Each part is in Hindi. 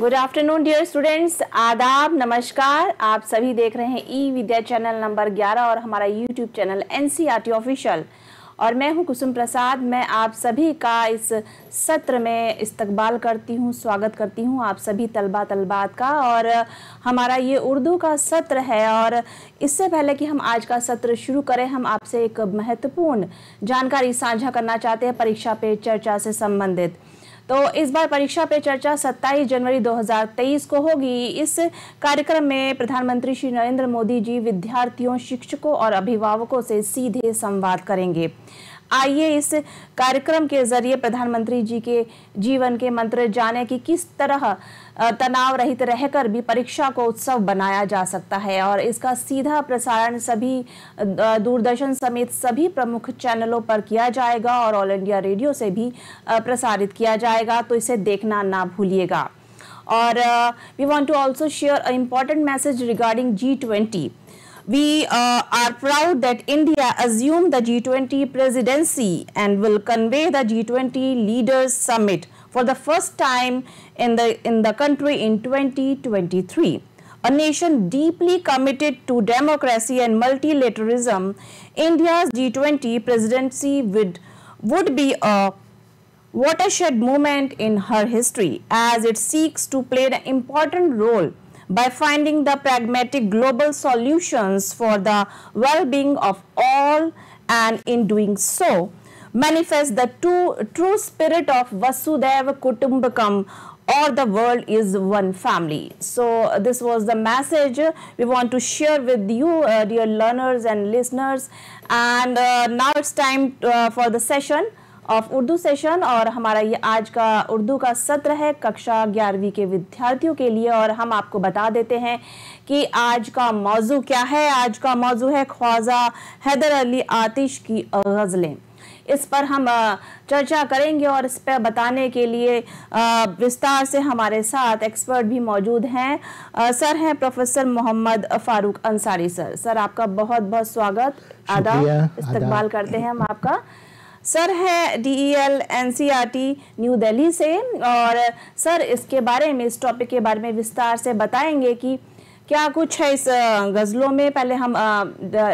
गुड आफ्टरनून डियर स्टूडेंट्स आदाब नमस्कार आप सभी देख रहे हैं ई विद्या चैनल नंबर 11 और हमारा यूट्यूब चैनल एन ऑफिशियल और मैं हूं कुसुम प्रसाद मैं आप सभी का इस सत्र में इस्तकबाल करती हूं स्वागत करती हूं आप सभी तलबा तलबात का और हमारा ये उर्दू का सत्र है और इससे पहले कि हम आज का सत्र शुरू करें हम आपसे एक महत्वपूर्ण जानकारी साझा करना चाहते हैं परीक्षा पे चर्चा से संबंधित तो इस बार परीक्षा पे चर्चा 27 जनवरी 2023 को होगी इस कार्यक्रम में प्रधानमंत्री श्री नरेंद्र मोदी जी विद्यार्थियों शिक्षकों और अभिभावकों से सीधे संवाद करेंगे आइए इस कार्यक्रम के जरिए प्रधानमंत्री जी के जीवन के मंत्र जाने की किस तरह तनाव रहित रहकर भी परीक्षा को उत्सव बनाया जा सकता है और इसका सीधा प्रसारण सभी दूरदर्शन समेत सभी प्रमुख चैनलों पर किया जाएगा और ऑल इंडिया रेडियो से भी प्रसारित किया जाएगा तो इसे देखना ना भूलिएगा और we want to also share a important message regarding G twenty We uh, are proud that India assumed the G20 presidency and will convey the G20 Leaders Summit for the first time in the, in the country in 2023 a nation deeply committed to democracy and multilateralism, India's G20 presidency would, would be a watershed moment in her history as it seeks to play an important role by finding the pragmatic global solutions for the well-being of all and in doing so manifest the true, true spirit of Vasudeva Kutumbakam or the world is one family. So this was the message we want to share with you uh, dear learners and listeners and uh, now it's time uh, for the session. Of Urdu session और हमारा ये आज का उर्दू का सत्र है कक्षा ग्यारहवीं के विद्यार्थियों के लिए और हम आपको बता देते हैं कि आज का मौजू क्या है आज का मौजू है ख्वाजा हैदर अली आतिश की गज़लें इस पर हम चर्चा करेंगे और इस पर बताने के लिए विस्तार से हमारे साथ एक्सपर्ट भी मौजूद हैं सर हैं professor Mohammad Farooq Ansari sir sir आपका बहुत बहुत स्वागत आदाब इस्तकबाल करते हैं हम आपका सर हैं आर टी न्यू दिल्ली से और सर इसके बारे में इस टॉपिक के बारे में विस्तार से बताएंगे कि क्या कुछ है इस गज़लों में पहले हम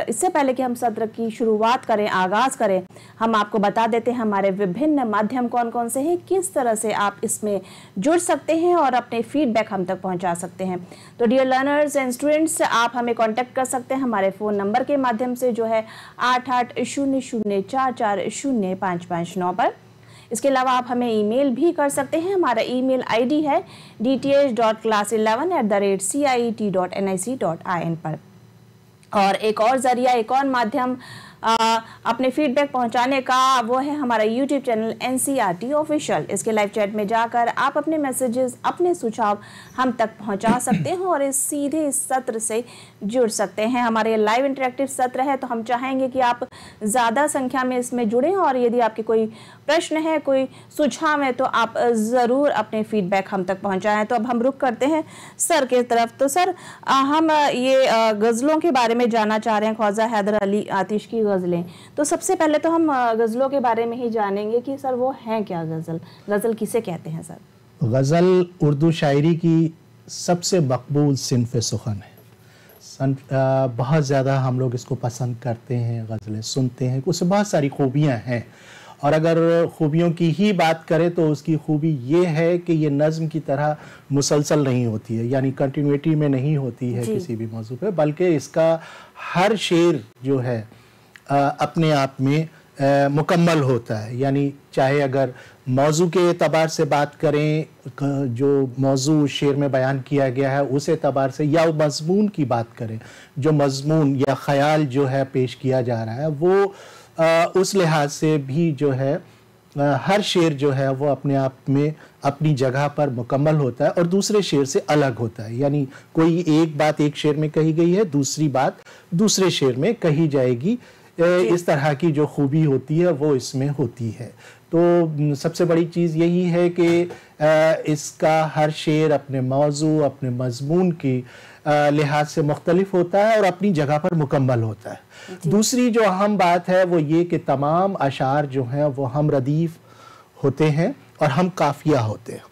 इससे पहले कि हम सत्र की शुरुआत करें आगाज़ करें हम आपको बता देते हैं हमारे विभिन्न माध्यम कौन कौन से हैं किस तरह से आप इसमें जुड़ सकते हैं और अपने फीडबैक हम तक पहुंचा सकते हैं तो डियर लर्नर्स एंड स्टूडेंट्स आप हमें कांटेक्ट कर सकते हैं हमारे फ़ोन नंबर के माध्यम से जो है आठ आठ शून्य शून्य चार चार शून्य पाँच पाँच नौ पर इसके अलावा आप हमें ईमेल भी कर सकते हैं हमारा ईमेल आईडी है D T H dot class eleven at the rate C I T dot N I C dot I N पर और एक और ज़रिया एक और माध्यम आ, अपने फीडबैक पहुंचाने का वो है हमारा YouTube channel N C R T official इसके लाइव चैट में जाकर आप अपने मैसेजेस अपने सुझाव हम तक पहुंचा सकते हैं और इस सीधे इस सत्र से जुड़ सकते हैं हमारे लाइव इंटरेक्टिव सत्र है तो हम चाहेंगे कि आप ज़्यादा संख्या में इसमें जुड़ें और यदि आपके कोई प्रश्न है कोई सुझाव है तो आप ज़रूर अपने फीडबैक हम तक पहुंचाएं तो अब हम रुक करते हैं सर के तरफ तो सर हम ये गज़लों के बारे में जानना चाह रहे हैं ख्वाजा हैदर अली आतिश की गज़लें तो सबसे पहले तो हम गज़लों के बारे में ही जानेंगे कि सर वो हैं क्या गज़ल गज़ल किसे कहते हैं सर गज़ल उर्दू शायरी की सबसे मकबूल सिनफ सुखन है सन बहुत ज़्यादा हम लोग इसको पसंद करते हैं गज़लें सुनते हैं उससे बहुत सारी खूबियाँ हैं और अगर खूबियों की ही बात करें तो उसकी खूबी ये है कि ये नज़म की तरह मुसलसल नहीं होती है यानी कंटिन्यूटी में नहीं होती है किसी भी मौजू पर बल्कि इसका हर शेर जो है आ, अपने आप में आ, मुकम्मल होता है यानी चाहे अगर मौजू के अतबार से बात करें जो मौजू शेर में बयान किया गया है उस एतबार से या मजमून की बात करें जो मजमून या ख्याल जो है पेश किया जा रहा है वो उस लिहाज से भी जो है हर शेर जो है वो अपने आप में अपनी जगह पर मुकम्मल होता है और दूसरे शेर से अलग होता है यानी कोई एक बात एक शेर में कही गई है दूसरी बात दूसरे शेर में कही जाएगी इस तरह की जो खूबी होती है वो इसमें होती है तो सबसे बड़ी चीज़ यही है कि इसका हर शेर अपने मौजू अपने मजमून की लिहाज से मुख्तलिफ होता है और अपनी जगह पर मुकम्मल होता है दूसरी जो अहम बात है वो ये कि तमाम अशार जो हैं वो हम रदीफ़ होते हैं और हम काफिया होते हैं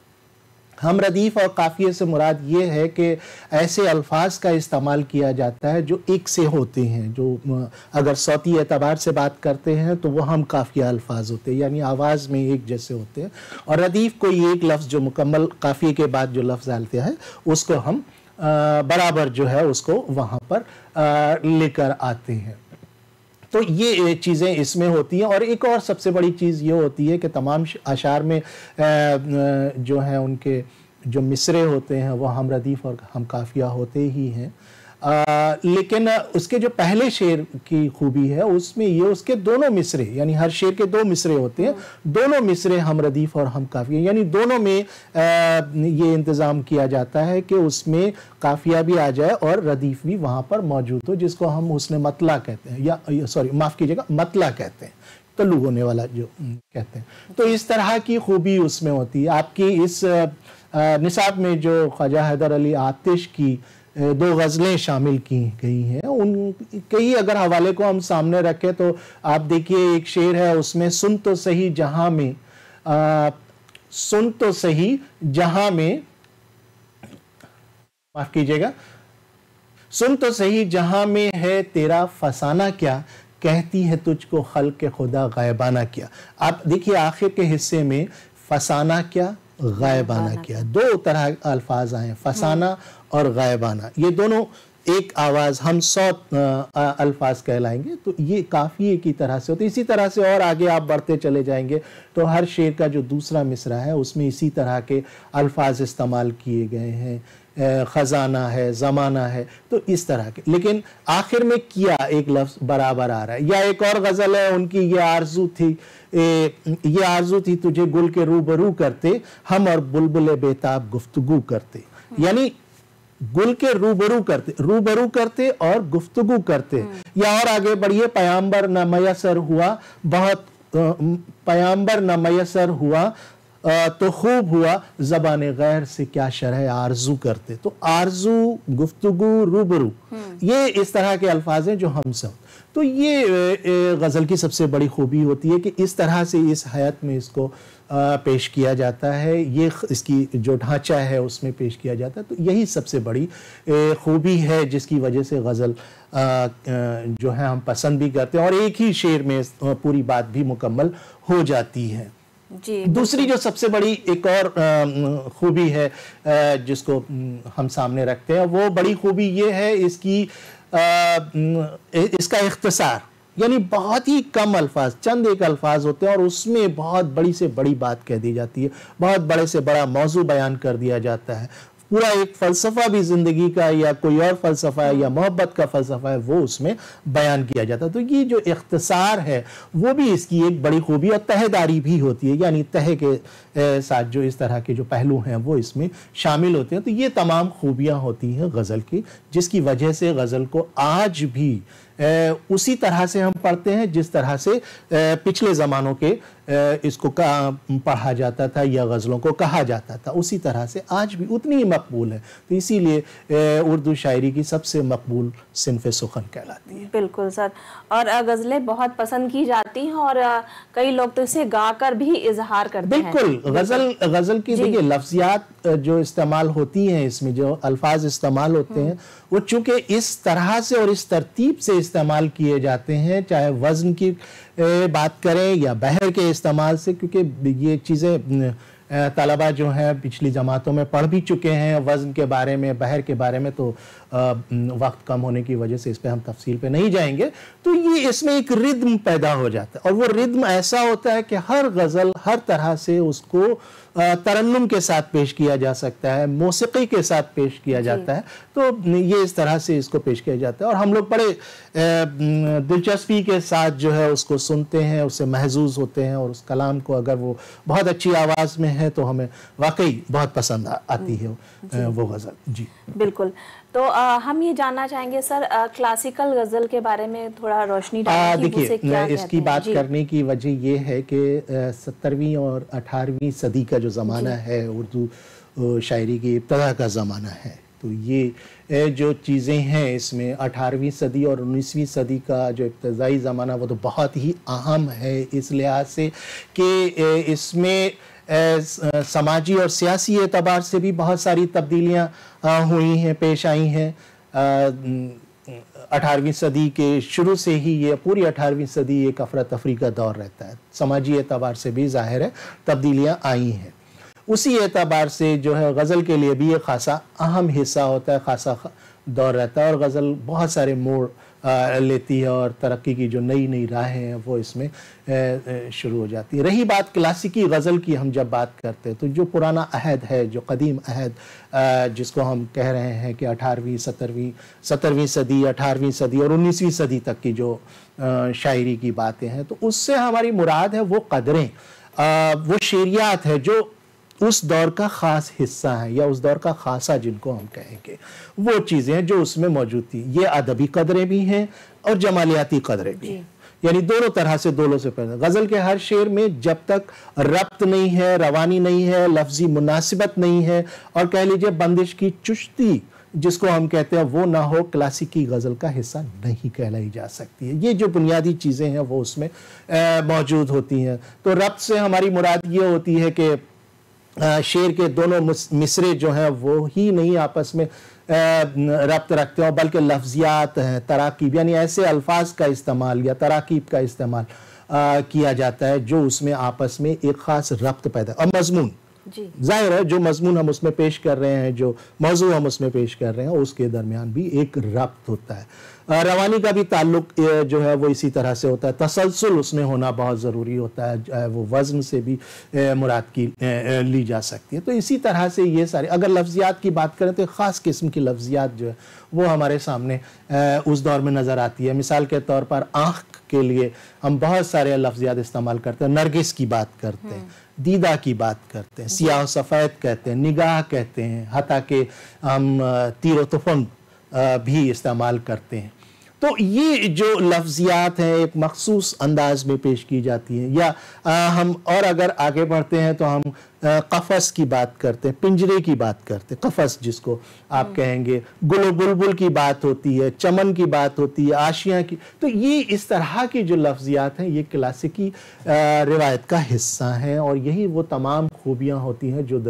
हम रदीफ़ और काफिये से मुराद ये है कि ऐसे अल्फाज का इस्तेमाल किया जाता है जो एक से होते हैं जो अगर सौती एतबार से बात करते हैं तो वह हम काफ़िया अल्फाज होते हैं यानी आवाज़ में एक जैसे होते हैं और रदीफ़ कोई एक लफ्ज़ जो मुकम्मल काफ़िए के बाद जो लफ्ज़ डालते हैं उसको हम बराबर जो है उसको वहाँ पर लेकर आते हैं तो ये चीज़ें इसमें होती हैं और एक और सबसे बड़ी चीज़ ये होती है कि तमाम अशार में जो हैं उनके जो मिसरे होते हैं वह हम रदीफ़ और हम काफिया होते ही हैं आ, लेकिन उसके जो पहले शेर की खूबी है उसमें ये उसके दोनों मिसरे यानी हर शेर के दो मिसरे होते हैं दोनों मिसरे हम रदीफ़ और हम काफ़िया यानी दोनों में आ, ये इंतज़ाम किया जाता है कि उसमें काफ़िया भी आ जाए और रदीफ़ भी वहाँ पर मौजूद हो जिसको हम उसने मतला कहते हैं या, या सॉरी माफ़ कीजिएगा मतला कहते हैं तलू होने वाला जो कहते हैं तो इस तरह की खूबी उसमें होती है आपकी इस निसाब में जो ख्वाजा हैदर अली आतिश की दो गज़लें शामिल की गई हैं उन कई अगर हवाले को हम सामने रखें तो आप देखिए एक शेर है उसमें सुन तो सही जहाँ में आ, सुन तो सही जहाँ में माफ़ कीजिएगा सुन तो सही जहाँ में है तेरा फसाना क्या कहती है तुझको खल के खुदा गायबाना क्या आप देखिए आखिर के हिस्से में फसाना क्या गायबाना क्या दो तरह अल्फाज आए फसाना हम्म। और गायबाना ये दोनों एक आवाज़ हम सौ अल्फाज कहलाएंगे तो ये काफ़िए की तरह से होती इसी तरह से और आगे आप बढ़ते चले जाएंगे तो हर शेर का जो दूसरा मिसरा है उसमें इसी तरह के अल्फाज इस्तेमाल किए गए हैं ख़जाना है ज़माना है तो इस तरह के लेकिन आखिर में किया एक लफ्ज़ बराबर आ रहा है या एक और गज़ल है उनकी ये आरजू थी ए, ये आरजू थी तुझे गुल के रूबरू करते हम और बुलबुल बेताब गुफ्तगु करते यानी गुल के रूबरू करते रूबरू करते और गुफ्तगु करते हम्म। या और आगे बढ़िए पयाम्बर न मयसर हुआ बहुत पयाम्बर न मयसर हुआ तो खूब हुआ जबान गैर से क्या शरह आरजू करते तो आरजू गुफ्तगु रूबरू हम्म। ये इस तरह के अल्फाज हैं जो हम सब तो ये गज़ल की सबसे बड़ी खूबी होती है कि इस तरह से इस हयात में इसको पेश किया जाता है ये इसकी जो ढांचा है उसमें पेश किया जाता है तो यही सबसे बड़ी खूबी है जिसकी वजह से गज़ल जो है हम पसंद भी करते हैं और एक ही शेर में पूरी बात भी मुकम्मल हो जाती है जी दूसरी जो सबसे बड़ी एक और खूबी है जिसको हम सामने रखते हैं वो बड़ी खूबी ये है इसकी इसका इख्तसार यानी बहुत ही कम अल्फाज चंद एक अल्फाज होते हैं और उसमें बहुत बड़ी से बड़ी बात कह दी जाती है बहुत बड़े से बड़ा मौजू बयान कर दिया जाता है पूरा एक फ़लसफ़ा भी ज़िंदगी का या कोई और फ़लसफ़ा है या मोहब्बत का फ़लसफ़ा है वो उसमें बयान किया जाता है तो ये जो इख्तसार है वो भी इसकी एक बड़ी खूबी और तहदारी भी होती है यानी तह के साथ जो इस तरह के जो पहलू हैं वो इसमें शामिल होते हैं तो ये तमाम खूबियाँ होती हैं गज़ल की जिसकी वजह से गज़ल को आज भी उसी तरह से हम पढ़ते हैं जिस तरह से पिछले ज़मानों के इसको का पढ़ा जाता था या गज़लों को कहा जाता था उसी तरह से आज भी उतनी ही मकबूल है तो इसीलिए उर्दू शायरी की सबसे मकबूल सिनफ सुखन कहलाती है बिल्कुल सर और गज़लें बहुत पसंद की जाती हैं और कई लोग तो इसे गाकर भी इजहार करते बिल्कुल, हैं बिल्कुल गज़ल गज़ल की देखिए लफ्जियात जो इस्तेमाल होती हैं इसमें जो अल्फाज इस्तेमाल होते हम्म। हैं वो चूँकि इस तरह से और इस तरतीब से इस्तेमाल किए जाते हैं चाहे वज़न की बात करें या बहर के इस्तेमाल से क्योंकि ये चीज़ें तलबा जो हैं पिछली जमातों में पढ़ भी चुके हैं वज़न के बारे में बहर के बारे में तो वक्त कम होने की वजह से इस पर हम तफसील पे नहीं जाएंगे तो ये इसमें एक रिद्म पैदा हो जाता है और वो रिद्म ऐसा होता है कि हर गज़ल हर तरह से उसको तरन्नुम के साथ पेश किया जा सकता है मौसीकी के साथ पेश किया जाता है तो ये इस तरह से इसको पेश किया जाता है और हम लोग बड़े दिलचस्पी के साथ जो है उसको सुनते हैं उससे महजूज होते हैं और उस कलाम को अगर वो बहुत अच्छी आवाज़ में है तो हमें वाकई बहुत पसंद आती है वो गज़ल जी बिल्कुल तो आ, हम ये जानना चाहेंगे सर आ, क्लासिकल गज़ल के बारे में थोड़ा रोशनी देखिए इसकी बात करने की वजह यह है कि सत्तरवीं और अठारहवीं सदी का जो ज़माना है उर्दू शायरी की इब्तदा का ज़माना है तो ये जो चीज़ें हैं इसमें अठारहवीं सदी और उन्नीसवीं सदी का जो इब्तदाई ज़माना वो तो बहुत ही अहम है इस लिहाज से कि इसमें Uh, समाजी और सियासी एतबार से भी बहुत सारी तब्दीलियाँ uh, हुई हैं पेश आई हैं uh, अठारहवीं सदी के शुरू से ही ये पूरी अठारहवीं सदी एक अफरा तफरी का दौर रहता है समाजी एतबार से भी जाहिर है तब्दीलियाँ आई हैं उसी एतबार से जो है गज़ल के लिए भी ये खासा अहम हिस्सा होता है खासा दौर रहता है और गज़ल बहुत सारे मोड़ लेती है और तरक्की की जो नई नई राहें हैं वो इसमें शुरू हो जाती है रही बात क्लासिकी गज़ल की हम जब बात करते हैं तो जो पुराना अहद है जो कदीम अहद जिसको हम कह रहे हैं कि अठारहवीं सत्रहवीं सत्रहवीं सदी अठारहवीं सदी और उन्नीसवीं सदी तक की जो शायरी की बातें हैं तो उससे हमारी मुराद है वो कदरें वो शेरियात है जो उस दौर का ख़ास हिस्सा है या उस दौर का खासा जिनको हम कहेंगे वो चीज़ें हैं जो उसमें मौजूद थी ये अदबी कदरें भी हैं और जमालियाती कदरें भी हैं यानी दोनों तरह से दोनों से पैदा गज़ल के हर शेर में जब तक रब्त नहीं है रवानी नहीं है लफ्जी मुनासिबत नहीं है और कह लीजिए बंदिश की चुश्ती जिसको हम कहते हैं वो ना हो क्लासिकी गज़ल का हिस्सा नहीं कहलाई जा सकती है ये जो बुनियादी चीज़ें हैं वो उसमें मौजूद होती हैं तो रब्त से हमारी मुराद ये होती है कि शेर के दोनों मिसरे जो हैं वो ही नहीं आपस में रब्त रखते हों बल्कि लफ्जियात हैं तराकीब यानी ऐसे अल्फाज का इस्तेमाल या तराकीब का इस्तेमाल किया जाता है जो उसमें आपस में एक ख़ास रब्त पैदा और मजमून जाहिर है जो मजमून हम उसमें पेश कर रहे हैं जो मौजू हम उसमें पेश कर रहे हैं उसके दरमियान भी एक रब्त होता है रवानी का भी ताल्लुक जो है वो इसी तरह से होता है तसलसल उसमें होना बहुत ज़रूरी होता है वो वज़न से भी मुराद की ली जा सकती है तो इसी तरह से ये सारे अगर लफ्ज़ियात की बात करें तो ख़ास किस्म की लफ्ज़ियात जो है वो हमारे सामने उस दौर में नज़र आती है मिसाल के तौर पर आँख के लिए हम बहुत सारे लफ्ज़ियात इस्तेमाल करते हैं नरगिस की बात करते हैं हम्म। दीदा की बात करते हैं सियाह सफ़ैद कहते हैं निगाह कहते हैं हती के हम तीर तफंग भी इस्तेमाल करते हैं तो ये जो लफ्जियात हैं एक मखसूस अंदाज में पेश की जाती हैं या आ, हम और अगर आगे बढ़ते हैं तो हम कफ़स की बात करते हैं पिंजरे की बात करते हैं कफ़स जिसको आप हम्म। कहेंगे गुल बुलबुल की बात होती है चमन की बात होती है आशिया की तो ये इस तरह की जो लफ्जियात हैं ये क्लासिकी रिवायत का हिस्सा हैं और यही वो तमाम खूबियाँ होती हैं जो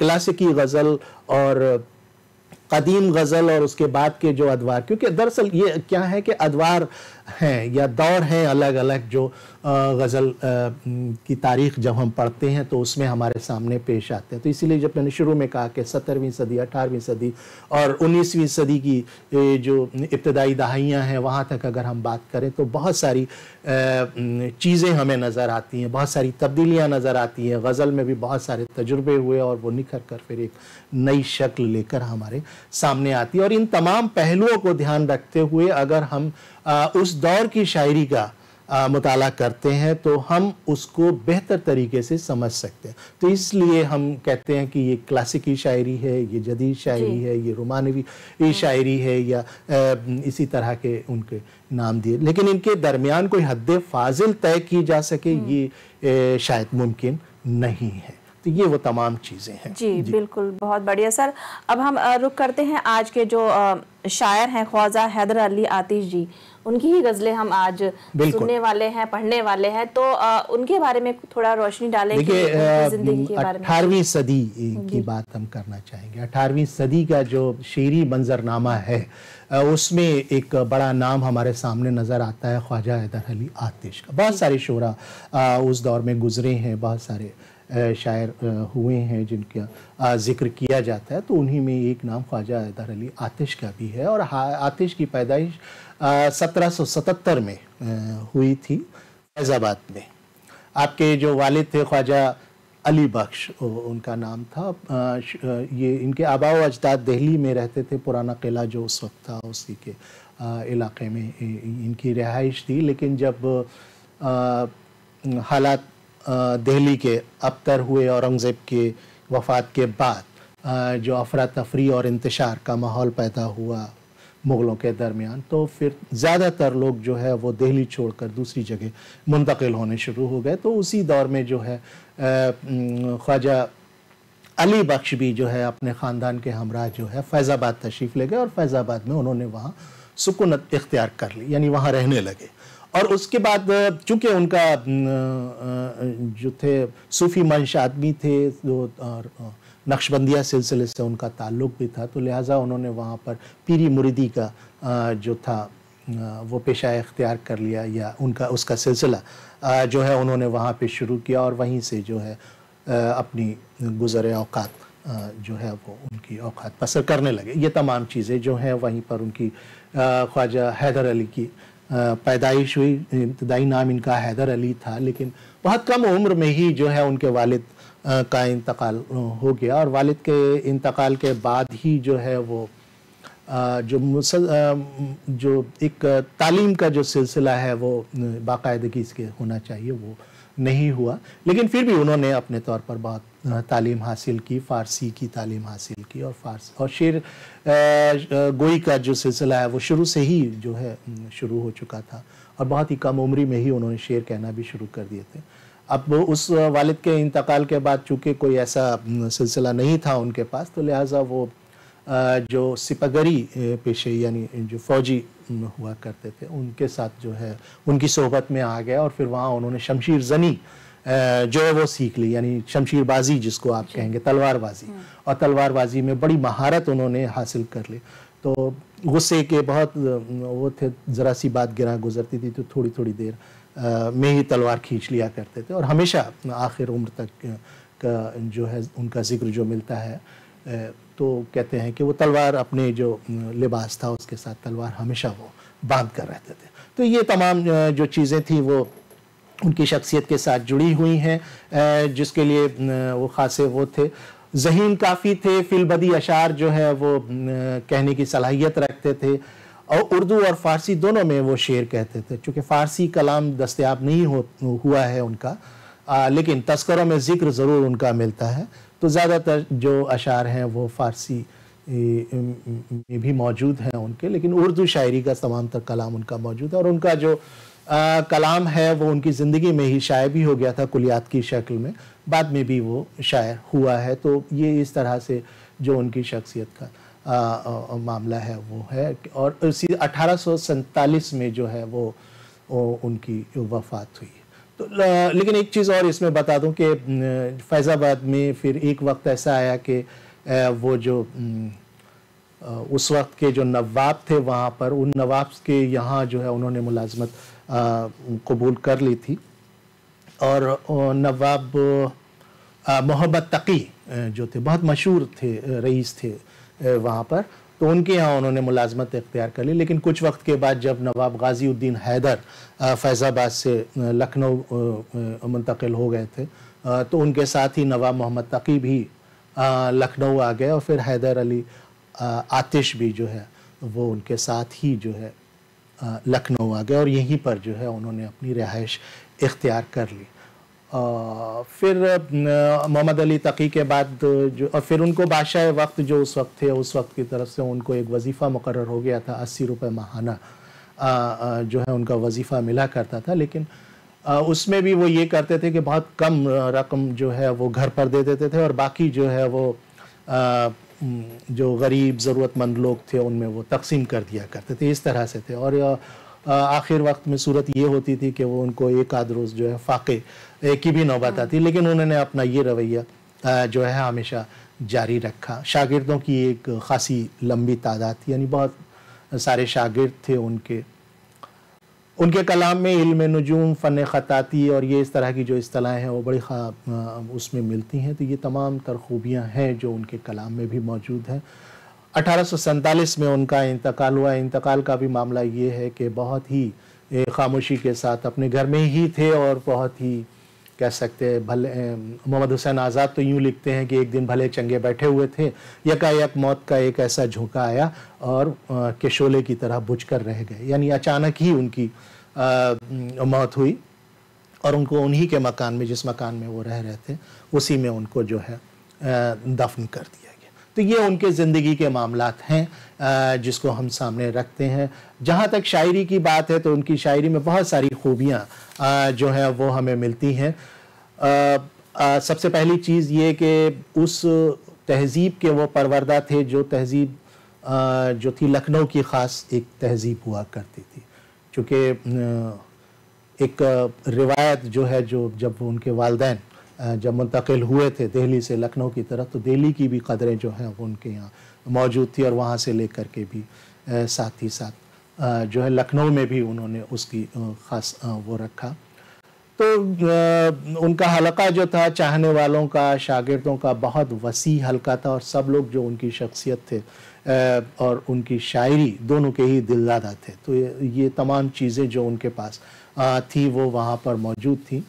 क्लासिकी गज़ल और कदीम गज़ल और उसके बाद के जो अदवार क्योंकि दरअसल ये क्या है कि अदवार हैं या दौर हैं अलग अलग जो गज़ल की तारीख जब हम पढ़ते हैं तो उसमें हमारे सामने पेश आते हैं तो इसीलिए जब मैंने शुरू में कहा कि सत्तरवीं सदी अठारहवीं सदी और उन्नीसवीं सदी की जो इब्तदाई दहाइयाँ हैं वहाँ तक अगर हम बात करें तो बहुत सारी चीज़ें हमें नज़र आती हैं बहुत सारी तब्दीलियाँ नज़र आती हैं गज़ल में भी बहुत सारे तजुर्बे हुए और वो निखर कर फिर एक नई शक्ल लेकर हमारे सामने आती है और इन तमाम पहलुओं को ध्यान रखते हुए अगर हम उस दौर की शायरी का मताल करते हैं तो हम उसको बेहतर तरीके से समझ सकते हैं तो इसलिए हम कहते हैं कि ये क्लासिकी शायरी है ये जदीद शायरी है ये रोमानवी हाँ। शायरी है या इसी तरह के उनके नाम दिए लेकिन इनके दरमियान कोई हद फाजिल तय की जा सके हम्म। ये शायद मुमकिन नहीं है तो ये वो तमाम चीज़ें हैं जी, जी बिल्कुल बहुत बढ़िया सर अब हम रुक करते हैं आज के जो शायर हैं ख्वाजा हैदर अली आतिश जी उनकी ही गज़लें हम आज सुनने वाले हैं पढ़ने वाले हैं तो आ, उनके बारे में थोड़ा रोशनी डालें कि अठारहवीं सदी की बात हम करना चाहेंगे अठारहवीं सदी का जो शेरी मंजरनामा है उसमें एक बड़ा नाम हमारे सामने नज़र आता है ख्वाजा हैदर अली आतिश का बहुत सारे शोरा उस दौर में गुजरे हैं बहुत सारे शायर हुए हैं जिनका जिक्र किया जाता है तो उन्हीं में एक नाम ख्वाजा हैदर अली आतिश का भी है और आतिश की पैदाइश सत्रह में हुई थी फैज़ाबाद में आपके जो वालिद थे ख्वाजा अली बख्श उनका नाम था ये इनके आबाओ अजदाद दिल्ली में रहते थे पुराना किला जो उस वक्त था उसी के इलाके में इनकी रिहाइश थी लेकिन जब हालात दिल्ली के अबतर हुए औरंगज़ेब के वफात के बाद जो अफरा तफरी और इंतशार का माहौल पैदा हुआ मुग़लों के दरमियान तो फिर ज़्यादातर लोग जो है वो दिल्ली छोड़कर दूसरी जगह मुंतकिल होने शुरू हो गए तो उसी दौर में जो है ख्वाजा अली बख्श भी जो है अपने ख़ानदान के हमरा जो है फैज़ाबाद तशरीफ़ ले गए और फैज़ाबाद में उन्होंने वहाँ सुकूनत इख्तियार कर ली यानी वहाँ रहने लगे और उसके बाद चूँकि उनका जो थे सूफ़ी मंश आदमी थे जो और नक्शबंदिया सिलसिले से उनका ताल्लुक भी था तो लिहाजा उन्होंने वहाँ पर पीरी मुरीदी का जो था वो पेशा इख्तियार कर लिया या उनका उसका सिलसिला जो है उन्होंने वहाँ पे शुरू किया और वहीं से जो है अपनी गुजर अवकात जो है वो उनकी अवकात बसर करने लगे ये तमाम चीज़ें जो हैं वहीं पर उनकी ख्वाजा हैदर अली की पैदाइश हुई इब्तदाई नाम इनका हैदर अली था लेकिन बहुत कम उम्र में ही जो है उनके वालिद का इंतकाल हो गया और वालिद के इंतकाल के बाद ही जो है वो जो मुसल जो एक तालीम का जो सिलसिला है वो बाकायदगी इसके होना चाहिए वो नहीं हुआ लेकिन फिर भी उन्होंने अपने तौर पर बहुत तालीम हासिल की फ़ारसी की तालीम हासिल की और फारसी और शेर गोई का जो सिलसिला है वो शुरू से ही जो है शुरू हो चुका था और बहुत ही कम उम्र में ही उन्होंने शेर कहना भी शुरू कर दिए थे अब उस वालिद के इंतकाल के बाद चूँकि कोई ऐसा सिलसिला नहीं था उनके पास तो लिहाजा वो जो सिपागरी पेशे यानी जो फौजी हुआ करते थे उनके साथ जो है उनकी सोहबत में आ गया और फिर वहाँ उन्होंने शमशीर जनी जो है वो सीख ली यानी शमशीरबाजी जिसको आप कहेंगे तलवारबाजी हाँ। और तलवारबाजी में बड़ी महारत उन्होंने हासिल कर ली तो गुस्से के बहुत वो थे ज़रा सी बात गिरा गुजरती थी तो थोड़ी थोड़ी देर में ही तलवार खींच लिया करते थे और हमेशा आखिर उम्र तक का जो है उनका जिक्र जो मिलता है तो कहते हैं कि वो तलवार अपने जो लिबास था उसके साथ तलवार हमेशा वो बांध कर रहते थे तो ये तमाम जो चीज़ें थी वो उनकी शख्सियत के साथ जुड़ी हुई हैं जिसके लिए वो खासे वो थे जहीन काफ़ी थे फिलबदी अशार जो है वो कहने की सलाहियत रखते थे और उर्दू और फ़ारसी दोनों में वो शेर कहते थे चूँकि फ़ारसी कलाम दस्तियाब नहीं हो हुआ है उनका आ, लेकिन तस्करों में ज़िक्र ज़रूर उनका मिलता है तो ज़्यादातर जो अशार हैं वो फ़ारसी में भी मौजूद हैं उनके लेकिन उर्दू शायरी का तमाम तर कलाम उनका मौजूद है और उनका जो आ, कलाम है वो उनकी ज़िंदगी में ही शायर भी हो गया था कुलियात की शक्ल में बाद में भी वो शायर हुआ है तो ये इस तरह से जो उनकी शख्सियत का आ, आ, मामला है वो है और उसी अठारह में जो है वो, वो उनकी वफात हुई तो लेकिन एक चीज़ और इसमें बता दूं कि फैज़ाबाद में फिर एक वक्त ऐसा आया कि वो जो उस वक्त के जो नवाब थे वहाँ पर उन नवाब के यहाँ जो है उन्होंने मुलाजमत कबूल कर ली थी और नवाब मोहब्बत तकी जो थे बहुत मशहूर थे रईस थे वहाँ पर तो उनके यहाँ उन्होंने मुलाजमत इख्तियार कर ली लेकिन कुछ वक्त के बाद जब नवाब गाजीउद्दीन हैदर फैज़ाबाद से लखनऊ मुंतकिल हो गए थे तो उनके साथ ही नवाब मोहम्मद तकी भी लखनऊ आ गए और फिर हैदर अली आतिश भी जो है वो उनके साथ ही जो है लखनऊ आ गए और यहीं पर जो है उन्होंने अपनी रिहाइश इख्तियार कर ली आ, फिर मोहम्मद अली तकी के बाद जो और फिर उनको बादशाह वक्त जो उस वक्त थे उस वक्त की तरफ से उनको एक वजीफ़ा मुकर हो गया था अस्सी रुपये माहाना जो है उनका वजीफ़ा मिला करता था लेकिन आ, उसमें भी वो ये करते थे कि बहुत कम रकम जो है वो घर पर दे देते थे और बाकी जो है वो जो गरीब ज़रूरतमंद लोग थे उनमें वो तकसीम कर दिया करते थे इस तरह से थे और आखिर वक्त में सूरत ये होती थी कि वो उनको एक आध रोज़ जो है फ़ाक़े की भी नौबत हाँ। आती लेकिन उन्होंने अपना ये रवैया जो है हमेशा जारी रखा शागिर्दों की एक खासी लंबी तादाद थी यानी बहुत सारे शागिर्द थे उनके उनके कलाम में इल्म नजूम फ़न ख़ताती और ये इस तरह की जो असलाहें हैं वो बड़ी खा उसमें मिलती हैं तो ये तमाम तर खूबियाँ हैं जो उनके कलाम में भी मौजूद हैं अठारह में उनका इंतकाल हुआ इंतकाल का भी मामला ये है कि बहुत ही खामोशी के साथ अपने घर में ही थे और बहुत ही कह सकते हैं भले मोहम्मद हुसैन आज़ाद तो यूँ लिखते हैं कि एक दिन भले चंगे बैठे हुए थे यकायक मौत का एक ऐसा झोंका आया और केशोले की तरह बुझ कर रह गए यानी अचानक ही उनकी आ, मौत हुई और उनको उन्हीं के मकान में जिस मकान में वो रह रहे थे उसी में उनको जो है दफन कर दिया तो ये उनके ज़िंदगी के मामला हैं जिसको हम सामने रखते हैं जहाँ तक शायरी की बात है तो उनकी शायरी में बहुत सारी खूबियाँ जो हैं वो हमें मिलती हैं सबसे पहली चीज़ ये कि उस तहज़ीब के वो परवरदा थे जो तहज़ीब जो थी लखनऊ की ख़ास एक तहज़ीब हुआ करती थी चूँकि एक रिवायत जो है जो जब उनके वालदेन जब मुंतकिल हुए थे दिल्ली से लखनऊ की तरफ तो दिल्ली की भी कदरें जो हैं उनके यहाँ मौजूद थी और वहाँ से लेकर के भी साथ ही साथ जो है लखनऊ में भी उन्होंने उसकी खास वो रखा तो उनका हलका जो था चाहने वालों का शागिर्दों का बहुत वसी हलका था और सब लोग जो उनकी शख्सियत थे और उनकी शायरी दोनों के ही दिलदादा थे तो ये, ये तमाम चीज़ें जो उनके पास थी वो वहाँ पर मौजूद थी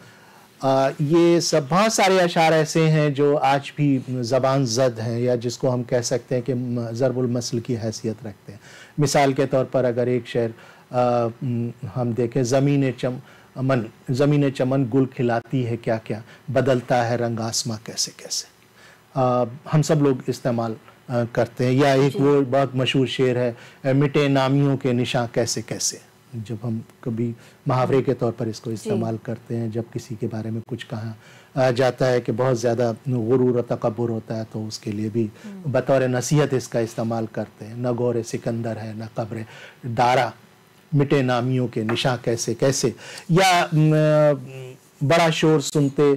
ये सब बहुत सारे अशार ऐसे हैं जो आज भी ज़बान जद हैं या जिसको हम कह सकते हैं कि ज़रबुलमसल की हैसियत रखते हैं मिसाल के तौर पर अगर एक शेर हम देखें ज़मीन चम मन ज़मीन चमन गुल खिलाती है क्या क्या बदलता है रंग आसमा कैसे कैसे आ, हम सब लोग इस्तेमाल करते हैं या एक वो बहुत मशहूर शेर है मिटे नामियों के निशा कैसे कैसे जब हम कभी मुहावरे के तौर पर इसको इस्तेमाल करते हैं जब किसी के बारे में कुछ कहा जाता है कि बहुत ज़्यादा गुरूर और तकबर होता है तो उसके लिए भी हम्म। बतौर नसीहत इसका इस्तेमाल करते हैं न गौर सिकंदर है न कब्र दारा मिटे नामियों के निशा कैसे कैसे या बड़ा शोर सुनते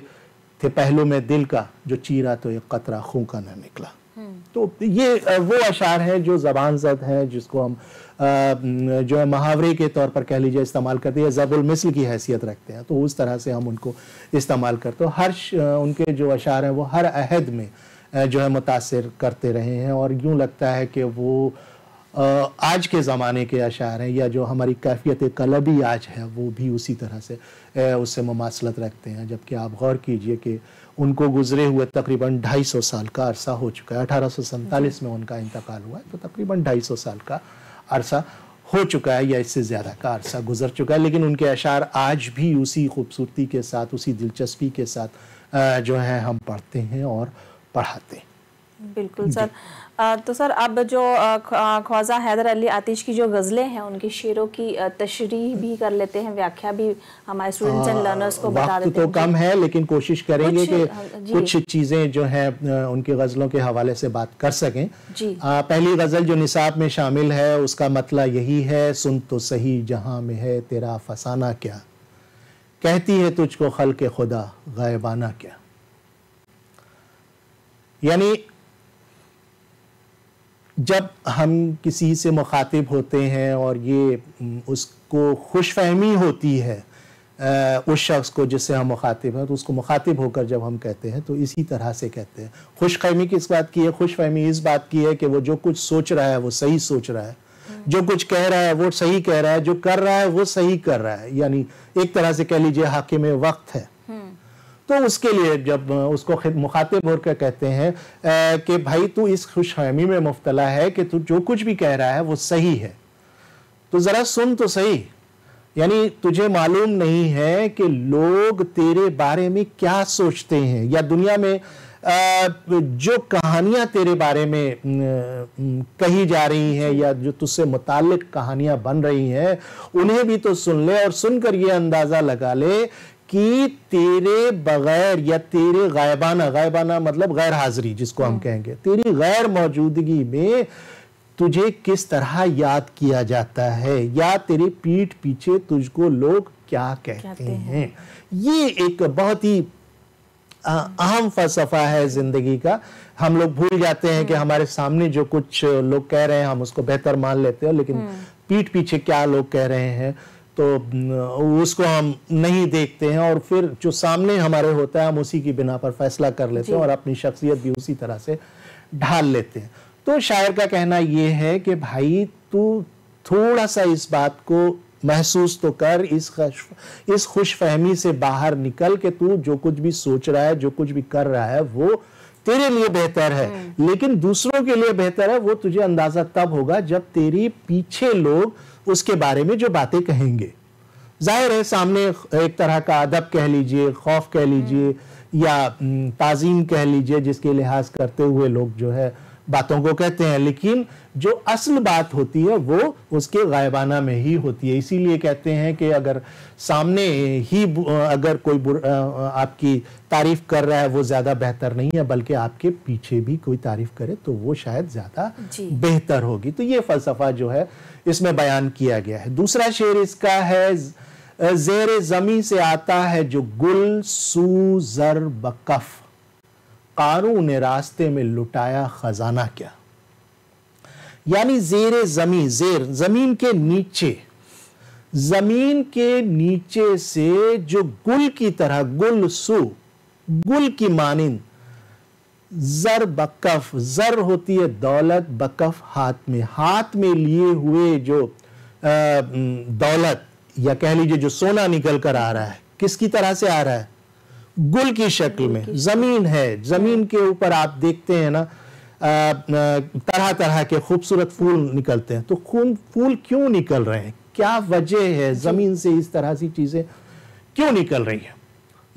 थे पहलू में दिल का जो चीरा तो एक कतरा खूं का निकला हम्म। तो ये वो अशार है जो जबान जद है जिसको हम जो है महावरे के तौर पर कह लीजिए इस्तेमाल करते हैं या मिसल की हैसियत रखते हैं तो उस तरह से हम उनको इस्तेमाल करते हो हर उनके जो अशार हैं वो हर अहद में जो है मुतासर करते रहे हैं और यूँ लगता है कि वो आज के ज़माने के अशार हैं या जो हमारी कैफियत कलबी आज है वो भी उसी तरह से उससे ममासलत रखते हैं जबकि आप गौर कीजिए कि उनको गुजरे हुए तकरीबन ढाई सौ साल का अरसा हो चुका है अठारह सौ में उनका इंतकाल हुआ है तो तकरीबन ढाई सौ साल का अरसा हो चुका है या इससे ज़्यादा का अरसा गुजर चुका है लेकिन उनके अशार आज भी उसी खूबसूरती के साथ उसी दिलचस्पी के साथ जो है हम पढ़ते हैं और पढ़ाते हैं बिल्कुल सर तो सर अब जो ख्वाजा हैदर अली आतिश की जो गज़लें हैं उनकी शेरों की तशरी भी कर लेते हैं व्याख्या भी हमारे स्टूडेंट्स एंड लर्नर्स को बता देते तो हैं कम है लेकिन कोशिश करेंगे कि कुछ चीज़ें जो है उनकी गज़लों के हवाले से बात कर सकें जी आ, पहली गज़ल जो निसाब में शामिल है उसका मतलब यही है सुन तो सही जहाँ में है तेरा फसाना क्या कहती है तुझको खल के खुदा गायबाना क्या यानी जब हम किसी से मुखातिब होते हैं और ये उसको खुश फहमी होती है उस शख्स को जिससे हम मुखातिब हैं तो उसको मुखातिब होकर जब हम कहते हैं तो इसी तरह से कहते हैं खुश फहमी किस बात की है खुश फहमी इस बात की है कि वो जो कुछ सोच रहा है वो सही सोच रहा है हम्म। जो कुछ कह रहा है वो सही कह रहा है जो कर रहा है वो सही कर रहा है यानी एक तरह से कह लीजिए हाकिम वक्त है तो उसके लिए जब उसको मुखातिब होकर कहते हैं कि भाई तू इस खुश हमी में मुफ्तला है कि तू जो कुछ भी कह रहा है वो सही है तो ज़रा सुन तो सही यानी तुझे मालूम नहीं है कि लोग तेरे बारे में क्या सोचते हैं या दुनिया में जो कहानियाँ तेरे बारे में कही जा रही हैं या जो तुझसे मुतल कहानियाँ बन रही हैं उन्हें भी तो सुन ले और सुनकर ये अंदाज़ा लगा ले कि तेरे बगैर या तेरे गायबाना गायबाना मतलब गैर हाजिरी जिसको हम हम्म। कहेंगे तेरी गैर मौजूदगी में तुझे किस तरह याद किया जाता है या तेरे पीठ पीछे तुझको लोग क्या कहते, हैं।, हैं ये एक बहुत ही अहम फलसफा है जिंदगी का हम लोग भूल जाते हैं कि हम्म। हमारे सामने जो कुछ लोग कह रहे हैं हम उसको बेहतर मान लेते हैं लेकिन हम्म। पीठ पीछे क्या लोग कह रहे हैं तो उसको हम नहीं देखते हैं और फिर जो सामने हमारे होता है हम उसी की बिना पर फैसला कर लेते हैं और अपनी शख्सियत भी उसी तरह से ढाल लेते हैं तो शायर का कहना ये है कि भाई तू थोड़ा सा इस बात को महसूस तो कर इस खुश इस खुश फहमी से बाहर निकल के तू जो कुछ भी सोच रहा है जो कुछ भी कर रहा है वो तेरे लिए बेहतर है हम्म। लेकिन दूसरों के लिए बेहतर है वो तुझे अंदाजा तब होगा जब तेरी पीछे लोग उसके बारे में जो बातें कहेंगे जाहिर है सामने एक तरह का अदब कह लीजिए खौफ कह लीजिए हम्म। या ताज़ीम कह लीजिए जिसके लिहाज करते हुए लोग जो है बातों को कहते हैं लेकिन जो असल बात होती है वो उसके गायबाना में ही होती है इसीलिए कहते हैं कि अगर सामने ही अगर कोई आपकी तारीफ कर रहा है वो ज़्यादा बेहतर नहीं है बल्कि आपके पीछे भी कोई तारीफ करे तो वो शायद ज़्यादा बेहतर होगी तो ये फ़लसफ़ा जो है इसमें बयान किया गया है दूसरा शेर इसका है जेर ज़मी से आता है जो गुल सू जर बकफ़ कारू ने रास्ते में लुटाया खजाना क्या यानी जेर जमीन जेर जमीन के नीचे जमीन के नीचे से जो गुल की तरह गुल सु गुल की मानिंद जर बकफ जर होती है दौलत बकफ हाथ में हाथ में लिए हुए जो दौलत या कह लीजिए जो सोना निकल कर आ रहा है किसकी तरह से आ रहा है गुल की शक्ल में ज़मीन है ज़मीन के ऊपर आप देखते हैं ना तरह तरह के खूबसूरत फूल निकलते हैं तो खून फूल क्यों निकल रहे हैं क्या वजह है ज़मीन से इस तरह सी चीज़ें क्यों निकल रही है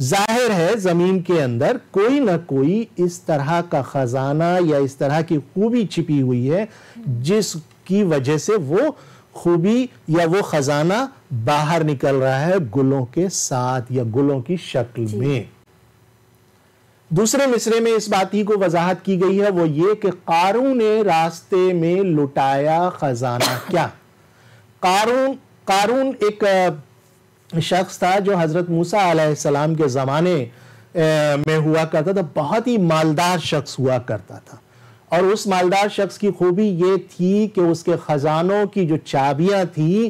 जाहिर है ज़मीन के अंदर कोई ना कोई इस तरह का ख़जाना या इस तरह की खूबी छिपी हुई है जिसकी वजह से वो खूबी या वो खजाना बाहर निकल रहा है गुलों के साथ या गुलों की शक्ल में दूसरे मिसरे में इस बात ही को वजाहत की गई है वो ये कि कारू ने रास्ते में लुटाया खजाना क्या कारून कारून एक शख्स था जो हजरत मूसा सलाम के ज़माने में हुआ करता था बहुत ही मालदार शख्स हुआ करता था और उस मालदार शख्स की खूबी ये थी कि उसके ख़जानों की जो चाबियां थी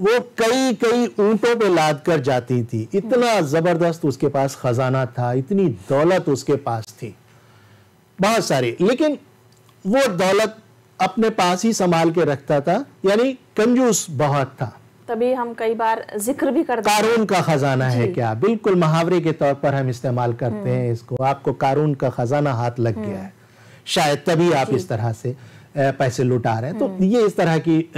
वो कई कई ऊंटों पे लाद कर जाती थी इतना ज़बरदस्त उसके पास ख़जाना था इतनी दौलत उसके पास थी बहुत सारी लेकिन वो दौलत अपने पास ही संभाल के रखता था यानी कंजूस बहुत था तभी हम कई बार जिक्र भी करते कारून का खजाना है क्या बिल्कुल मुहावरे के तौर पर हम इस्तेमाल करते हम्म। हैं इसको आपको कारून का खजाना हाथ लग गया हम्म। है शायद तभी आप इस तरह से पैसे लुटा रहे हैं तो हम्म। ये इस तरह की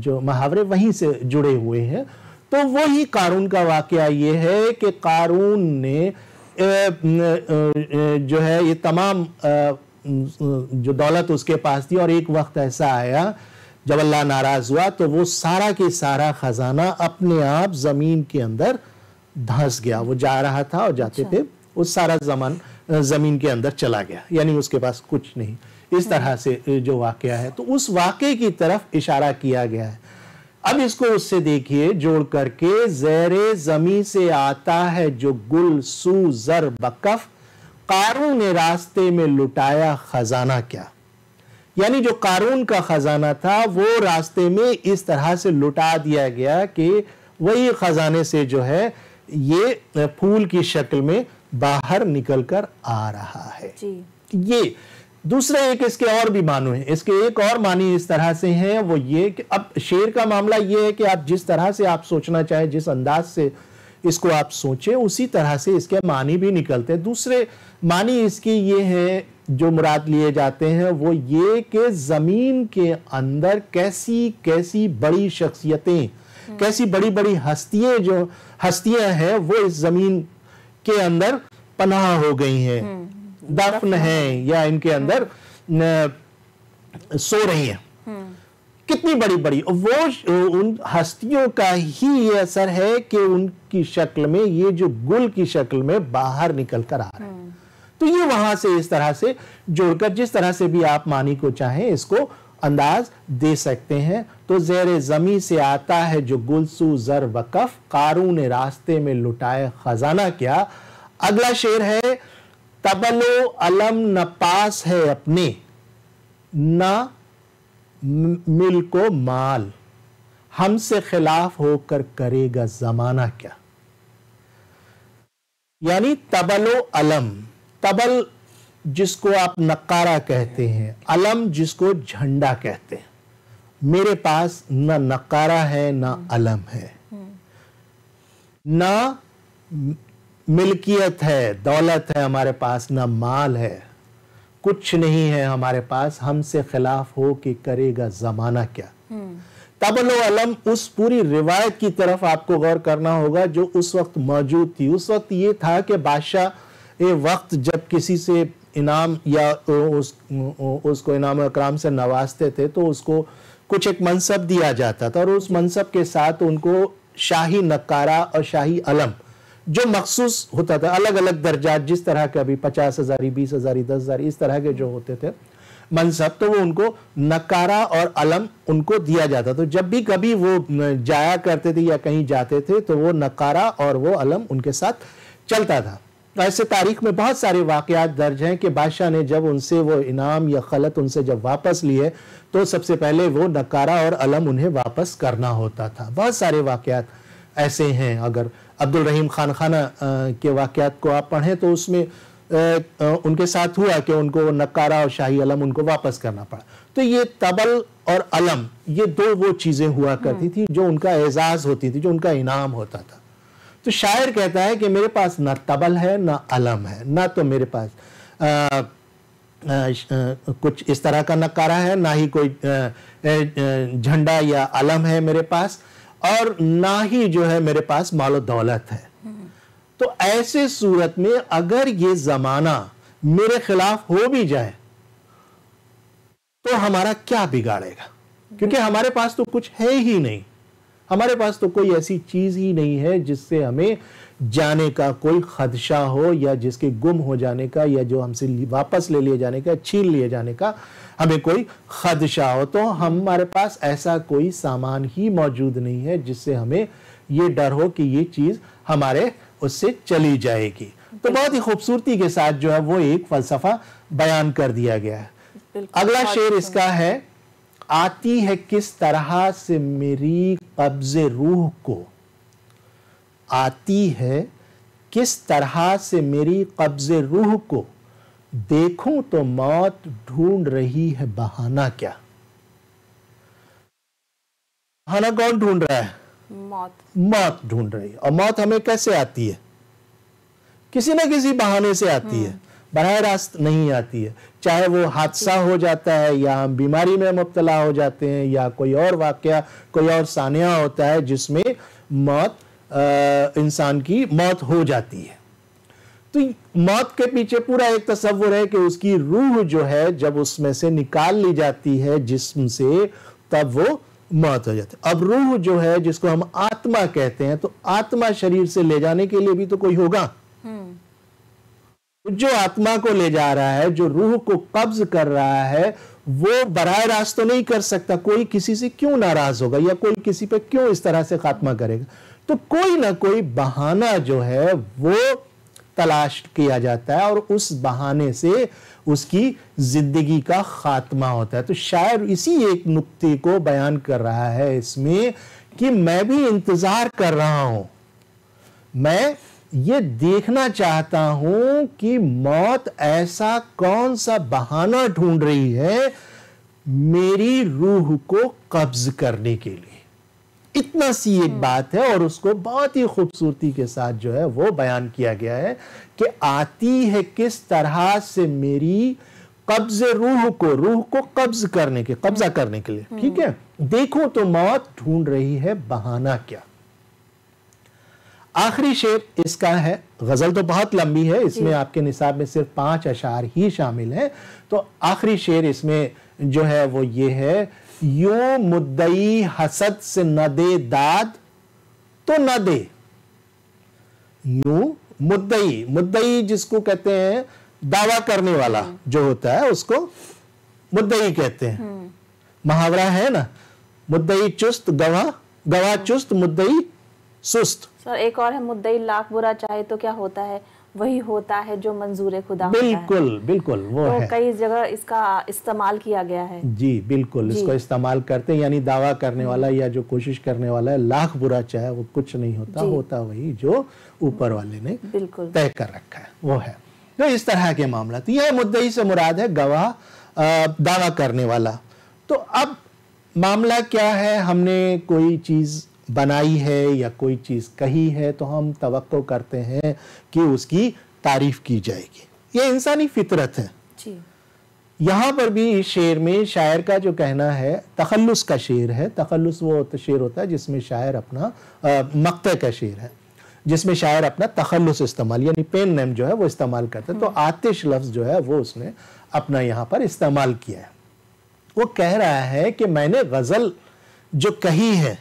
जो मुहावरे वहीं से जुड़े हुए हैं तो वही कारून का वाक़ ये है कि कारून ने जो है ये तमाम जो दौलत उसके पास थी और एक वक्त ऐसा आया जब अल्लाह नाराज़ हुआ तो वो सारा के सारा ख़जाना अपने आप ज़मीन के अंदर धंस गया वो जा रहा था और जाते अच्छा। थे उस सारा जमान ज़मीन के अंदर चला गया यानी उसके पास कुछ नहीं इस तरह से जो वाक्य है तो उस वाक्य की तरफ इशारा किया गया है अब इसको उससे देखिए जोड़ करके जैर जमी से आता है जो गुल सू जर बकफ कारून ने रास्ते में लुटाया खजाना क्या यानी जो कारून का खजाना था वो रास्ते में इस तरह से लुटा दिया गया कि वही खजाने से जो है ये फूल की शक्ल में बाहर निकलकर आ रहा है ये दूसरे एक इसके और भी मानो है इसके एक और मानी इस तरह से हैं वो ये कि अब शेर का मामला ये है कि आप जिस तरह से आप सोचना चाहे जिस अंदाज से इसको आप सोचें उसी तरह से इसके मानी भी निकलते हैं दूसरे मानी इसकी ये है जो मुराद लिए जाते हैं वो ये कि ज़मीन के अंदर कैसी कैसी बड़ी शख्सियतें हम्म। कैसी बड़ी बड़ी हस्तियाँ जो हस्तियां हैं वो इस ज़मीन के अंदर पनाह हो गई हैं हम्म। दफन हैं या इनके हम्म। अंदर सो रही हैं हम्म। कितनी बड़ी बड़ी वो उन हस्तियों का ही ये असर है कि उनकी शक्ल में ये जो गुल की शक्ल में बाहर निकल कर आ रहा है तो ये वहां से इस तरह से जोड़कर जिस तरह से भी आप मानी को चाहें इसको अंदाज दे सकते हैं तो जेर ज़मी से आता है जो गुलसू ज़र वकफ़ कारू ने रास्ते में लुटाए ख़जाना क्या अगला शेर है तबलो अलम न पास है अपने न मिल को माल हमसे खिलाफ होकर करेगा ज़माना क्या यानी तबलो अलम तबल जिसको आप नकारा कहते हैं अलम जिसको झंडा कहते हैं मेरे पास ना नकारा है ना अलम है ना मिल्कियत है दौलत है हमारे पास ना माल है कुछ नहीं है हमारे पास हमसे खिलाफ हो कि करेगा जमाना क्या तबल अलम उस पूरी रिवायत की तरफ आपको गौर करना होगा जो उस वक्त मौजूद थी उस वक्त ये था कि बादशाह वक्त जब किसी से इनाम या उस उसको इनाम अकराम से नवाजते थे तो उसको कुछ एक मनसब दिया जाता था और उस मनसब के साथ उनको शाही नकारा और शाही अलम जो मखसूस होता था अलग अलग दर्जा जिस तरह के अभी पचास हज़ारी बीस हज़ारी दस हज़ारी इस तरह के जो होते थे मनसब तो वो उनको नकारा और अलम उनको दिया जाता तो जब भी कभी वो जाया करते थे या कहीं जाते थे तो वो नकारा और वो अलम उनके साथ चलता था ऐसे तारीख में बहुत सारे वाकयात दर्ज हैं कि बादशाह ने जब उनसे वो इनाम या खलत उनसे जब वापस लिए तो सबसे पहले वो नकारा और अलम उन्हें वापस करना होता था बहुत सारे वाकयात ऐसे हैं अगर अब्दुल रहीम खान खाना के वाकयात को आप पढ़ें तो उसमें उनके साथ हुआ कि उनको नकारा और शाही अलम उनको वापस करना पड़ा तो ये तबल और अलम ये दो वो चीज़ें हुआ करती हम्म। थी जो उनका एजाज़ होती थी जो उनका इनाम होता था तो शायर कहता है कि मेरे पास ना तबल है ना अलम है ना तो मेरे पास आ, आ, कुछ इस तरह का नकारा है ना ही कोई झंडा या अलम है मेरे पास और ना ही जो है मेरे पास मालो दौलत है तो ऐसे सूरत में अगर ये ज़माना मेरे खिलाफ हो भी जाए तो हमारा क्या बिगाड़ेगा क्योंकि हमारे पास तो कुछ है ही नहीं हमारे पास तो कोई ऐसी चीज़ ही नहीं है जिससे हमें जाने का कोई खदशा हो या जिसके गुम हो जाने का या जो हमसे वापस ले लिए जाने का छीन लिए जाने का हमें कोई खदशा हो तो हमारे पास ऐसा कोई सामान ही मौजूद नहीं है जिससे हमें ये डर हो कि ये चीज़ हमारे उससे चली जाएगी तो बहुत ही खूबसूरती के साथ जो है वो एक फलसफा बयान कर दिया गया है अगला शेर अच्छा। इसका है आती है किस तरह से मेरी कब्ज रूह को आती है किस तरह से मेरी कब्ज रूह को देखूं तो मौत ढूंढ रही है बहाना क्या बहाना कौन ढूंढ रहा है मौत मौत ढूंढ रही है और मौत हमें कैसे आती है किसी ना किसी बहाने से आती हम्म। है बरह रास्त नहीं आती है चाहे वो हादसा हो जाता है या हम बीमारी में मुबतला हो जाते हैं या कोई और वाक़ कोई और सानिया होता है जिसमें मौत इंसान की मौत हो जाती है तो मौत के पीछे पूरा एक तस्वुर है कि उसकी रूह जो है जब उसमें से निकाल ली जाती है जिसम से तब वो मौत हो जाती है अब रूह जो है जिसको हम आत्मा कहते हैं तो आत्मा शरीर से ले जाने के लिए भी तो कोई होगा हम्म। जो आत्मा को ले जा रहा है जो रूह को कब्ज कर रहा है वो बरह रास्त तो नहीं कर सकता कोई किसी से क्यों नाराज होगा या कोई किसी पे क्यों इस तरह से खात्मा करेगा तो कोई ना कोई बहाना जो है वो तलाश किया जाता है और उस बहाने से उसकी जिंदगी का खात्मा होता है तो शायर इसी एक नुक्ते को बयान कर रहा है इसमें कि मैं भी इंतजार कर रहा हूं मैं ये देखना चाहता हूं कि मौत ऐसा कौन सा बहाना ढूंढ रही है मेरी रूह को कब्ज करने के लिए इतना सी एक हम्म। बात है और उसको बहुत ही खूबसूरती के साथ जो है वो बयान किया गया है कि आती है किस तरह से मेरी कब्ज रूह को रूह को कब्ज करने के कब्जा हम्म। करने के लिए ठीक हम्म। है देखो तो मौत ढूंढ रही है बहाना क्या आखिरी शेर इसका है गज़ल तो बहुत लंबी है इसमें आपके निसाब में सिर्फ पांच अशार ही शामिल हैं तो आखिरी शेर इसमें जो है वो ये है यो मुद्दई हसद से न दे दाद तो न दे यूं मुद्दई मुद्दई जिसको कहते हैं दावा करने वाला जो होता है उसको मुद्दई कहते हैं हम्म। महावरा है ना मुद्दई चुस्त गवाह गवाह चुस्त मुद्दई सुस्त सर एक और है मुद्दई लाख बुरा चाहे तो क्या होता है वही होता है जो मंजूर खुदा बिल्कुल है। बिल्कुल वो तो है कई जगह इसका इस्तेमाल किया गया है जी बिल्कुल जी। इसको इस्तेमाल करते हैं यानी दावा करने वाला या जो कोशिश करने वाला है लाख बुरा चाहे वो कुछ नहीं होता होता वही जो ऊपर वाले ने बिल्कुल तय कर रखा है वो है तो इस तरह के मामला तो यह मुद्दई से मुराद है गवाह दावा करने वाला तो अब मामला क्या है हमने कोई चीज़ बनाई है या कोई चीज़ कही है तो हम तो करते हैं कि उसकी तारीफ की जाएगी ये इंसानी फितरत है यहाँ पर भी इस शेर में शायर का जो कहना है तखलुस का शेर है तखलुस वो शेर होता है जिसमें शायर अपना मकते का शेर है जिसमें शायर अपना तखलस इस्तेमाल यानी पेन नेम जो है वो इस्तेमाल करता है तो हम्म। आतिश लफ्ज़ जो है वो उसने अपना यहाँ पर इस्तेमाल किया है वो कह रहा है कि मैंने गज़ल जो कही है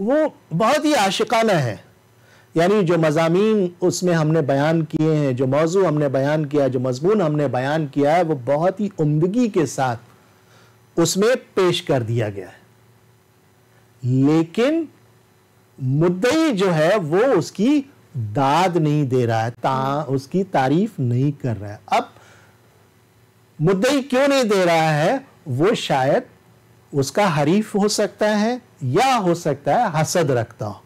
वो बहुत ही आशिकाना है यानी जो मजामी उसमें हमने बयान किए हैं जो मौजू हमने बयान किया जो मजमून हमने बयान किया है वो बहुत ही उमदगी के साथ उसमें पेश कर दिया गया है लेकिन मुद्दई जो है वो उसकी दाद नहीं दे रहा है ता, उसकी तारीफ नहीं कर रहा है अब मुद्दई क्यों नहीं दे रहा है वो शायद उसका हरीफ हो सकता है या हो सकता है हसद रखता हो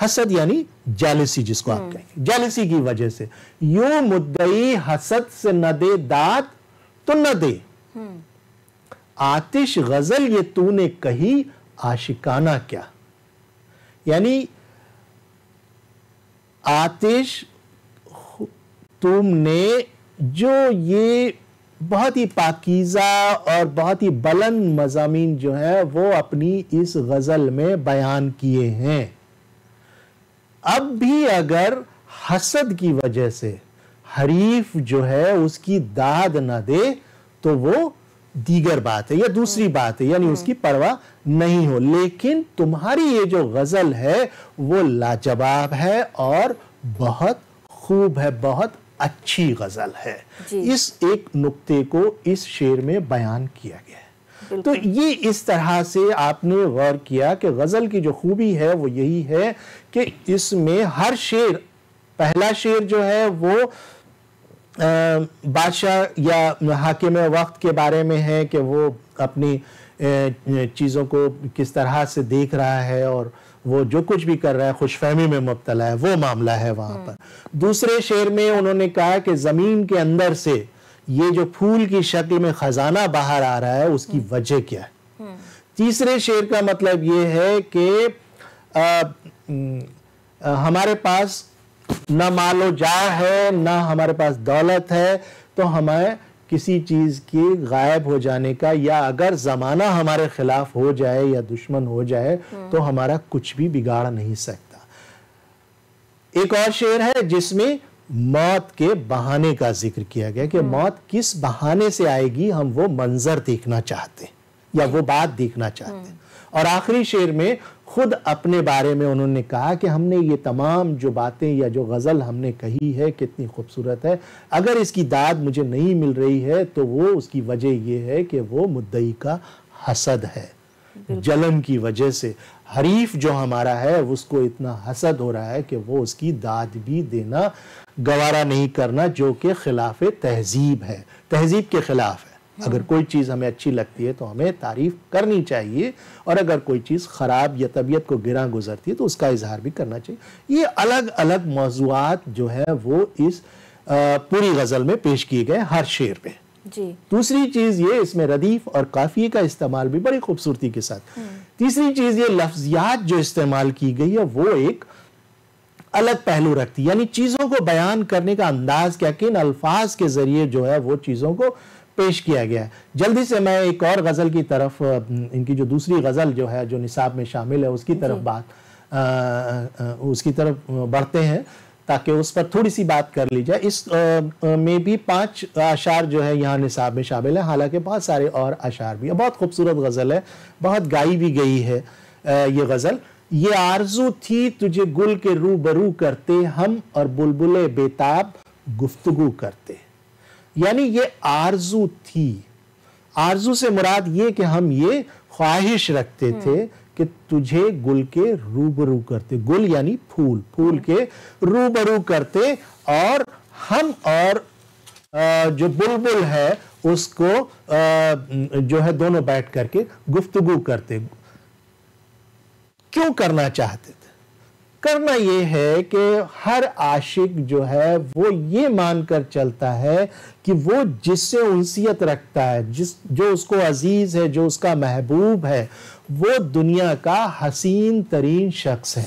हसद यानी जेलिसी जिसको आप हम्म। कहेंगे जेलिसी की वजह से यू मुद्दई हसद से न दे दात तो न दे हम्म। आतिश गजल ये तूने कही आशिकाना क्या यानी आतिश तुमने जो ये बहुत ही पाकिज़ा और बहुत ही बुलंद मजामी जो है वो अपनी इस गज़ल में बयान किए हैं अब भी अगर हसद की वजह से हरीफ जो है उसकी दाद ना दे तो वो दीगर बात है या दूसरी हम्म। बात है यानी हम्म। उसकी परवाह नहीं हो लेकिन तुम्हारी ये जो गज़ल है वो लाजवाब है और बहुत खूब है बहुत अच्छी गज़ल है इस एक नुक्ते को इस शेर में बयान किया गया है तो ये इस तरह से आपने गौर किया कि गज़ल की जो खूबी है वो यही है कि इसमें हर शेर पहला शेर जो है वो बादशाह या हाकिम वक्त के बारे में है कि वो अपनी चीज़ों को किस तरह से देख रहा है और वो जो कुछ भी कर रहा है खुशफहमी में मुबतला है वो मामला है वहां हम्म। पर दूसरे शेर में उन्होंने कहा कि ज़मीन के अंदर से ये जो फूल की शक्ल में ख़जाना बाहर आ रहा है उसकी हम्म। वजह क्या है हम्म। तीसरे शेर का मतलब ये है कि हमारे पास ना मालो जा है ना हमारे पास दौलत है तो हमें किसी चीज़ के गायब हो जाने का या अगर ज़माना हमारे ख़िलाफ़ हो जाए या दुश्मन हो जाए हम्म। तो हमारा कुछ भी बिगाड़ नहीं सकता एक और शेर है जिसमें मौत के बहाने का जिक्र किया गया कि हम्म। मौत किस बहाने से आएगी हम वो मंजर देखना चाहते या वो हम्म। बात देखना चाहते और आखिरी शेर में खुद अपने बारे में उन्होंने कहा कि हमने ये तमाम जो बातें या जो गज़ल हमने कही है कितनी खूबसूरत है अगर इसकी दाद मुझे नहीं मिल रही है तो वो उसकी वजह यह है कि वो मुद्दई का हसद है जलन की वजह से हरीफ जो हमारा है उसको इतना हसद हो रहा है कि वो उसकी दाद भी देना गवारा नहीं करना जो कि खिलाफ तहजीब है तहजीब के खिलाफ है अगर हम्म। कोई चीज़ हमें अच्छी लगती है तो हमें तारीफ करनी चाहिए और अगर कोई चीज़ ख़राब या तबीयत को गिरा गुजरती है तो उसका इजहार भी करना चाहिए ये अलग अलग मौजूद जो है वो इस पूरी गज़ल में पेश किए गए हर शेर पे जी दूसरी चीज़ ये इसमें रदीफ और काफ़िए का इस्तेमाल भी बड़ी खूबसूरती के साथ हम्म। तीसरी चीज़ ये लफ्जियात जो इस्तेमाल की गई है वो एक अलग पहलू रखती है यानी चीज़ों को बयान करने का अंदाज क्या किन अल्फाज के ज़रिए जो है वो चीज़ों को पेश किया गया है जल्दी से मैं एक और गज़ल की तरफ इनकी जो दूसरी गज़ल जो है जो निसाब में शामिल है उसकी तरफ बात आ, आ, उसकी तरफ बढ़ते हैं ताकि उस पर थोड़ी सी बात कर ली जाए इस आ, में भी पांच अशार जो है यहाँ निसाब में शामिल है हालांकि बहुत सारे और अशार भी है बहुत खूबसूरत गज़ल है बहुत गाई भी गई है आ, ये गज़ल ये आरजू थी तुझे गुल के रू बरू करते हम और बुलबुल बेताब गुफ्तगु करते यानी ये आरजू थी आरजू से मुराद ये कि हम ये ख्वाहिश रखते हम्म। थे कि तुझे गुल के रूबरू करते गुल यानी फूल फूल हम्म। के रूबरू करते और हम और जो बुलबुल है उसको जो है दोनों बैठ करके गुफ्तगु करते क्यों करना चाहते करना यह है कि हर आशिक जो है वो ये मानकर चलता है कि वो जिससे उनसीयत रखता है जिस जो उसको अजीज़ है जो उसका महबूब है वो दुनिया का हसीन तरीन शख्स है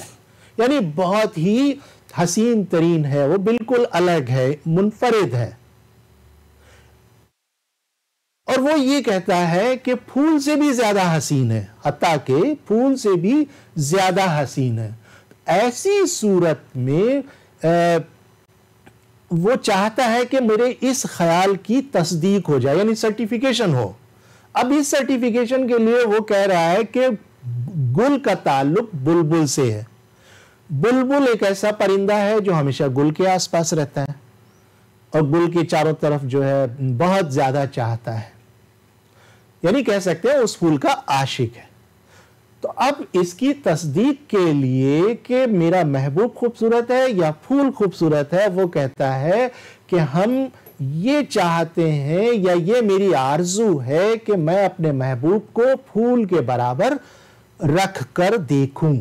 यानी बहुत ही हसीन तरीन है वो बिल्कुल अलग है मुनफरद है और वो ये कहता है कि फूल से भी ज़्यादा हसीन है हत्या के फूल से भी ज़्यादा हसीन है ऐसी सूरत में आ, वो चाहता है कि मेरे इस ख्याल की तस्दीक हो जाए यानी सर्टिफिकेशन हो अब इस सर्टिफिकेशन के लिए वो कह रहा है कि गुल का ताल्लुक बुलबुल से है बुलबुल एक ऐसा परिंदा है जो हमेशा गुल के आसपास रहता है और गुल के चारों तरफ जो है बहुत ज्यादा चाहता है यानी कह सकते हैं उस फूल का आशिक है तो अब इसकी तस्दीक के लिए कि मेरा महबूब खूबसूरत है या फूल खूबसूरत है वो कहता है कि हम ये चाहते हैं या ये मेरी आरजू है कि मैं अपने महबूब को फूल के बराबर रख कर देखूं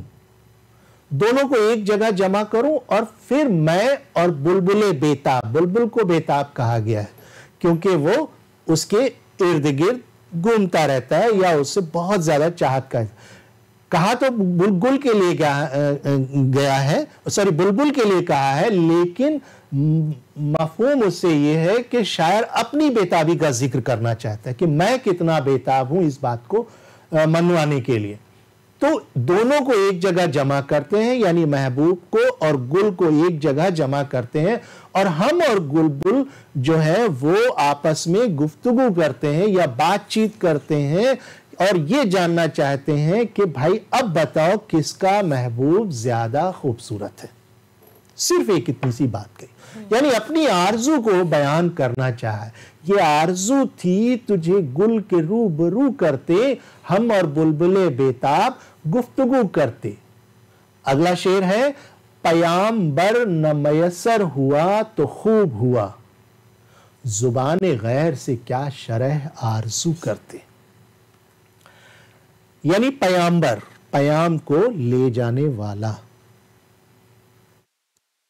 दोनों को एक जगह जमा करूं और फिर मैं और बुलबुले बेताब बुलबुल को बेताब कहा गया है क्योंकि वो उसके इर्द गिर्द घूमता रहता है या उससे बहुत ज्यादा चाहत का कहा तो बुलबुल के लिए गया है सॉरी बुलबुल के लिए कहा है लेकिन मफहूम उससे ये है कि शायर अपनी बेताबी का जिक्र करना चाहता है कि मैं कितना बेताब हूं इस बात को मनवाने के लिए तो दोनों को एक जगह जमा करते हैं यानी महबूब को और गुल को एक जगह जमा करते हैं और हम और गुलबुल जो है वो आपस में गुफ्तगु करते हैं या बातचीत करते हैं और ये जानना चाहते हैं कि भाई अब बताओ किसका महबूब ज्यादा खूबसूरत है सिर्फ एक इतनी सी बात कही हम्म। यानी अपनी आरजू को बयान करना चाह ये आरजू थी तुझे गुल के रूबरू करते हम और बुलबुलें बेताब गुफ्तगु करते अगला शेर है पयाम बर न मयसर हुआ तो खूब हुआ जुबान गैर से क्या शरह आरजू करते यानी पयाम्बर पयाम को ले जाने वाला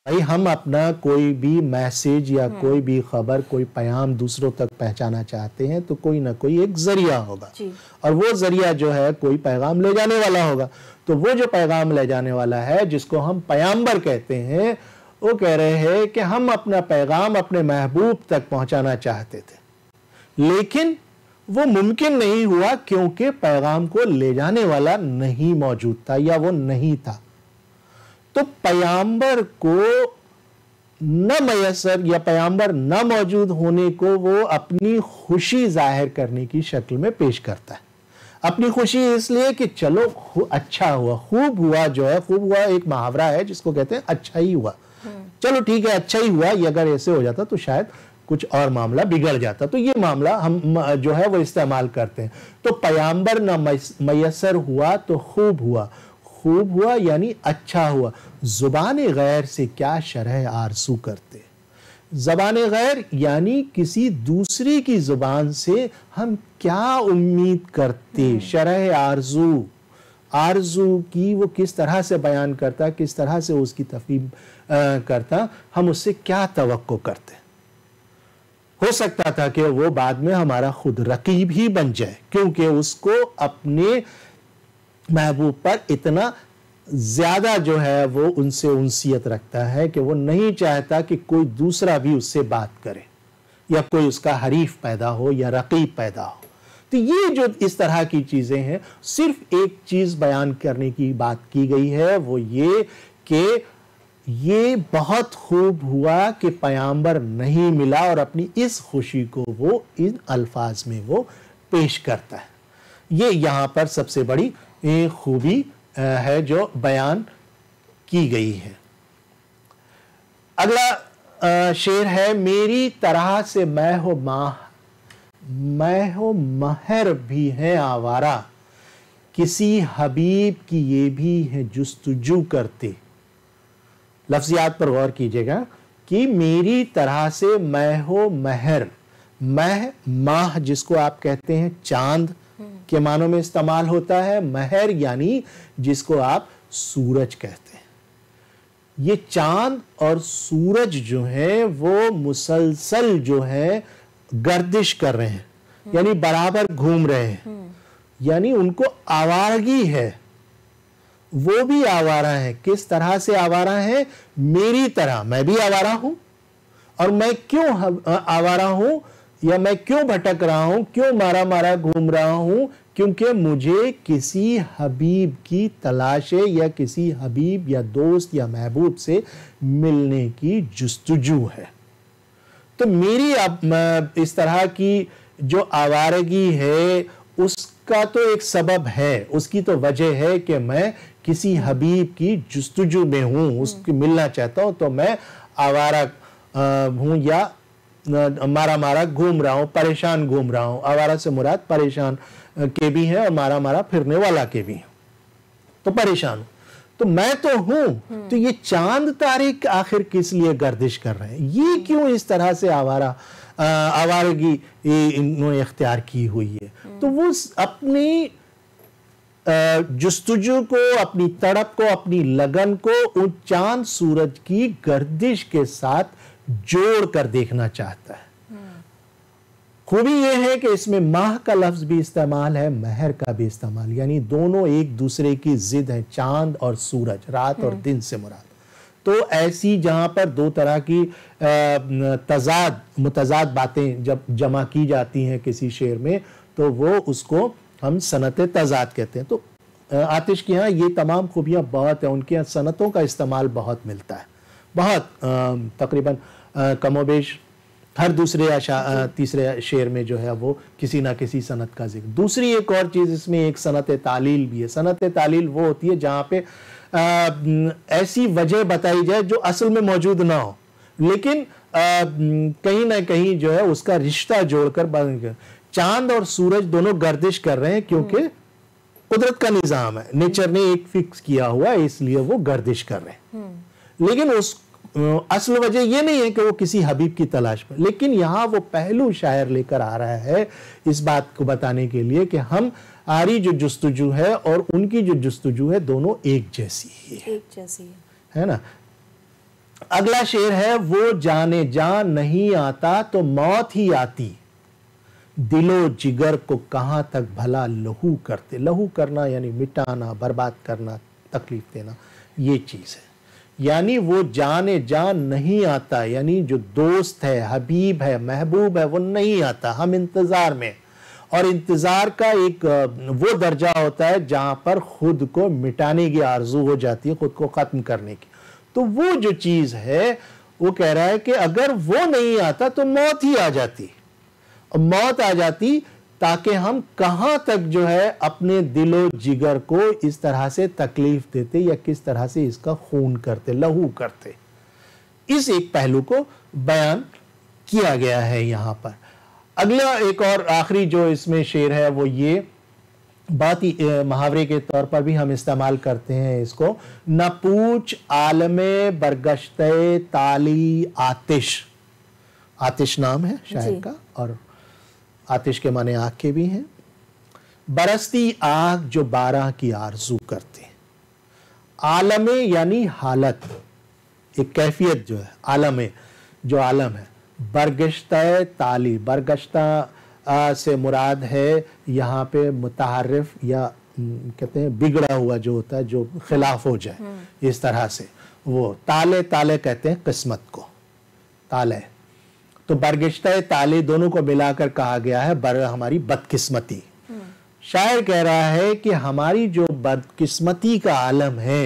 भाई हम अपना कोई भी मैसेज या हम्म। कोई भी खबर कोई पयाम दूसरों तक पहचाना चाहते हैं तो कोई ना कोई एक जरिया होगा और वो जरिया जो है कोई पैगाम ले जाने वाला होगा तो वो जो पैगाम ले जाने वाला है जिसको हम पयाम्बर कहते हैं वो कह रहे हैं कि हम अपना पैगाम अपने महबूब तक पहुंचाना चाहते थे लेकिन वो मुमकिन नहीं हुआ क्योंकि पैगाम को ले जाने वाला नहीं मौजूद था या वो नहीं था तो पयाम्बर को न मैसर या पयाम्बर न मौजूद होने को वो अपनी खुशी जाहिर करने की शक्ल में पेश करता है अपनी खुशी इसलिए कि चलो अच्छा हुआ खूब हुआ जो है खूब हुआ एक मुहावरा है जिसको कहते हैं अच्छा ही हुआ हम्म। चलो ठीक है अच्छा ही हुआ ये अगर ऐसे हो जाता तो शायद कुछ और मामला बिगड़ जाता तो ये मामला हम जो है वो इस्तेमाल करते हैं तो पयाम्बर ना मैसर हुआ तो खूब हुआ खूब हुआ यानी अच्छा हुआ ज़ुबान गैर से क्या शरह आरसू करते ज़बान गैर यानी किसी दूसरे की ज़ुबान से हम क्या उम्मीद करते हम्म। शरह आरजू आरजू की वो किस तरह से बयान करता किस तरह से उसकी तफीम करता हम उससे क्या तो करते हो सकता था कि वो बाद में हमारा खुद रकीब ही बन जाए क्योंकि उसको अपने महबूब पर इतना ज़्यादा जो है वो उनसे उनसीयत रखता है कि वो नहीं चाहता कि कोई दूसरा भी उससे बात करे या कोई उसका हरीफ पैदा हो या रकीब पैदा हो तो ये जो इस तरह की चीज़ें हैं सिर्फ एक चीज़ बयान करने की बात की गई है वो ये कि ये बहुत खूब हुआ कि पयाम्बर नहीं मिला और अपनी इस खुशी को वो इन अल्फाज में वो पेश करता है ये यहाँ पर सबसे बड़ी खूबी है जो बयान की गई है अगला शेर है मेरी तरह से मैं हो माह मैं हो महर भी है आवारा किसी हबीब की ये भी है जस्तजू करते लफ्जियात पर गौर कीजिएगा कि मेरी तरह से मैं हो महर मह माह जिसको आप कहते हैं चांद के मानों में इस्तेमाल होता है महर यानी जिसको आप सूरज कहते हैं ये चांद और सूरज जो है वो मुसलसल जो है गर्दिश कर रहे हैं यानी बराबर घूम रहे हैं यानी उनको आवारगी है वो भी आवारा है किस तरह से आवारा है मेरी तरह मैं भी आवारा हूं और मैं क्यों आवारा हूं या मैं क्यों भटक रहा हूं क्यों मारा मारा घूम रहा हूं क्योंकि मुझे किसी हबीब की तलाश है या किसी हबीब या दोस्त या महबूब से मिलने की जस्तजू है तो मेरी इस तरह की जो आवारगी है उस उसका तो एक सबब है उसकी तो वजह है कि मैं किसी हबीब की जस्तजु में हूँ उसकी मिलना चाहता हूँ तो मैं आवारा हूँ या मारा मारा घूम रहा हूँ परेशान घूम रहा हूँ आवारा से मुराद परेशान के भी हैं और मारा मारा फिरने वाला के भी हैं तो परेशान तो मैं तो हूं हम्म। तो ये चांद तारीख आखिर किस लिए गर्दिश कर रहे हैं ये क्यों इस तरह से आवारा आवारगी इन्होंने इख्तियार की हुई है तो वो अपनी जस्तजु को अपनी तड़प को अपनी लगन को उन चांद सूरज की गर्दिश के साथ जोड़ कर देखना चाहता है खूबी यह है कि इसमें माह का लफ्ज भी इस्तेमाल है महर का भी इस्तेमाल यानी दोनों एक दूसरे की जिद है चांद और सूरज रात और हम्म। दिन से मुराद तो ऐसी जहाँ पर दो तरह की तजाद मुतजाद बातें जब जमा की जाती हैं किसी शेर में तो वो उसको हम सनत तजाद कहते हैं तो आतिश के यहाँ ये तमाम खूबियाँ बहुत हैं उनके यहाँ सनतों का इस्तेमाल बहुत मिलता है बहुत तकरीबन कमोबेश हर दूसरे या तीसरे शेर में जो है वो किसी ना किसी सनत का जिक्र दूसरी एक और चीज़ इसमें एक सनत तालील भी है सनत तालील वो होती है जहाँ पे ऐसी वजह बताई जाए जो असल में मौजूद ना हो लेकिन कहीं ना कहीं जो है उसका रिश्ता जोड़कर चांद और सूरज दोनों गर्दिश कर रहे हैं क्योंकि हम्म। कुदरत का निज़ाम है नेचर ने एक फिक्स किया हुआ है इसलिए वो गर्दिश कर रहे हैं हम्म। लेकिन उस असल वजह ये नहीं है कि वो किसी हबीब की तलाश में लेकिन यहाँ वो पहलू शायर लेकर आ रहा है इस बात को बताने के लिए कि हम आरी जो जस्तुजू है और उनकी जो जस्तजू है दोनों एक जैसी ही है एक जैसी है, है ना अगला शेर है वो जाने जा नहीं आता तो मौत ही आती दिलो जिगर को कहां तक भला लहू करते लहू करना यानी मिटाना बर्बाद करना तकलीफ देना ये चीज़ है यानी वो जाने जा नहीं आता यानी जो दोस्त है हबीब है महबूब है वो नहीं आता हम इंतज़ार में और इंतज़ार का एक वो दर्जा होता है जहां पर खुद को मिटाने की आरजू हो जाती है खुद को ख़त्म करने की तो वो जो चीज़ है वो कह रहा है कि अगर वो नहीं आता तो मौत ही आ जाती और मौत आ जाती ताकि हम कहां तक जो है अपने दिलो जिगर को इस तरह से तकलीफ देते या किस तरह से इसका खून करते लहू करते इस एक पहलू को बयान किया गया है यहां पर अगला एक और आखिरी जो इसमें शेर है वो ये बात ही मुहावरे के तौर पर भी हम इस्तेमाल करते हैं इसको न पूछ आलम बरगश्त ताली आतिश आतिश नाम है शायर का और आतिश के माने आग के भी हैं बरसती आग जो बारह की आरजू करते आलम यानी हालत एक कैफियत जो है आलम जो आलम है बरगश्त ताली बरगश्ता से मुराद है यहाँ पे मुतारफ या कहते हैं बिगड़ा हुआ जो होता है जो खिलाफ हो जाए हम्म। इस तरह से वो ताले ताले कहते हैं किस्मत को ताले तो बरगश्त ताले दोनों को मिलाकर कहा गया है बर हमारी बदकिस्मती हम्म। शायर कह रहा है कि हमारी जो बदकिस्मती का आलम है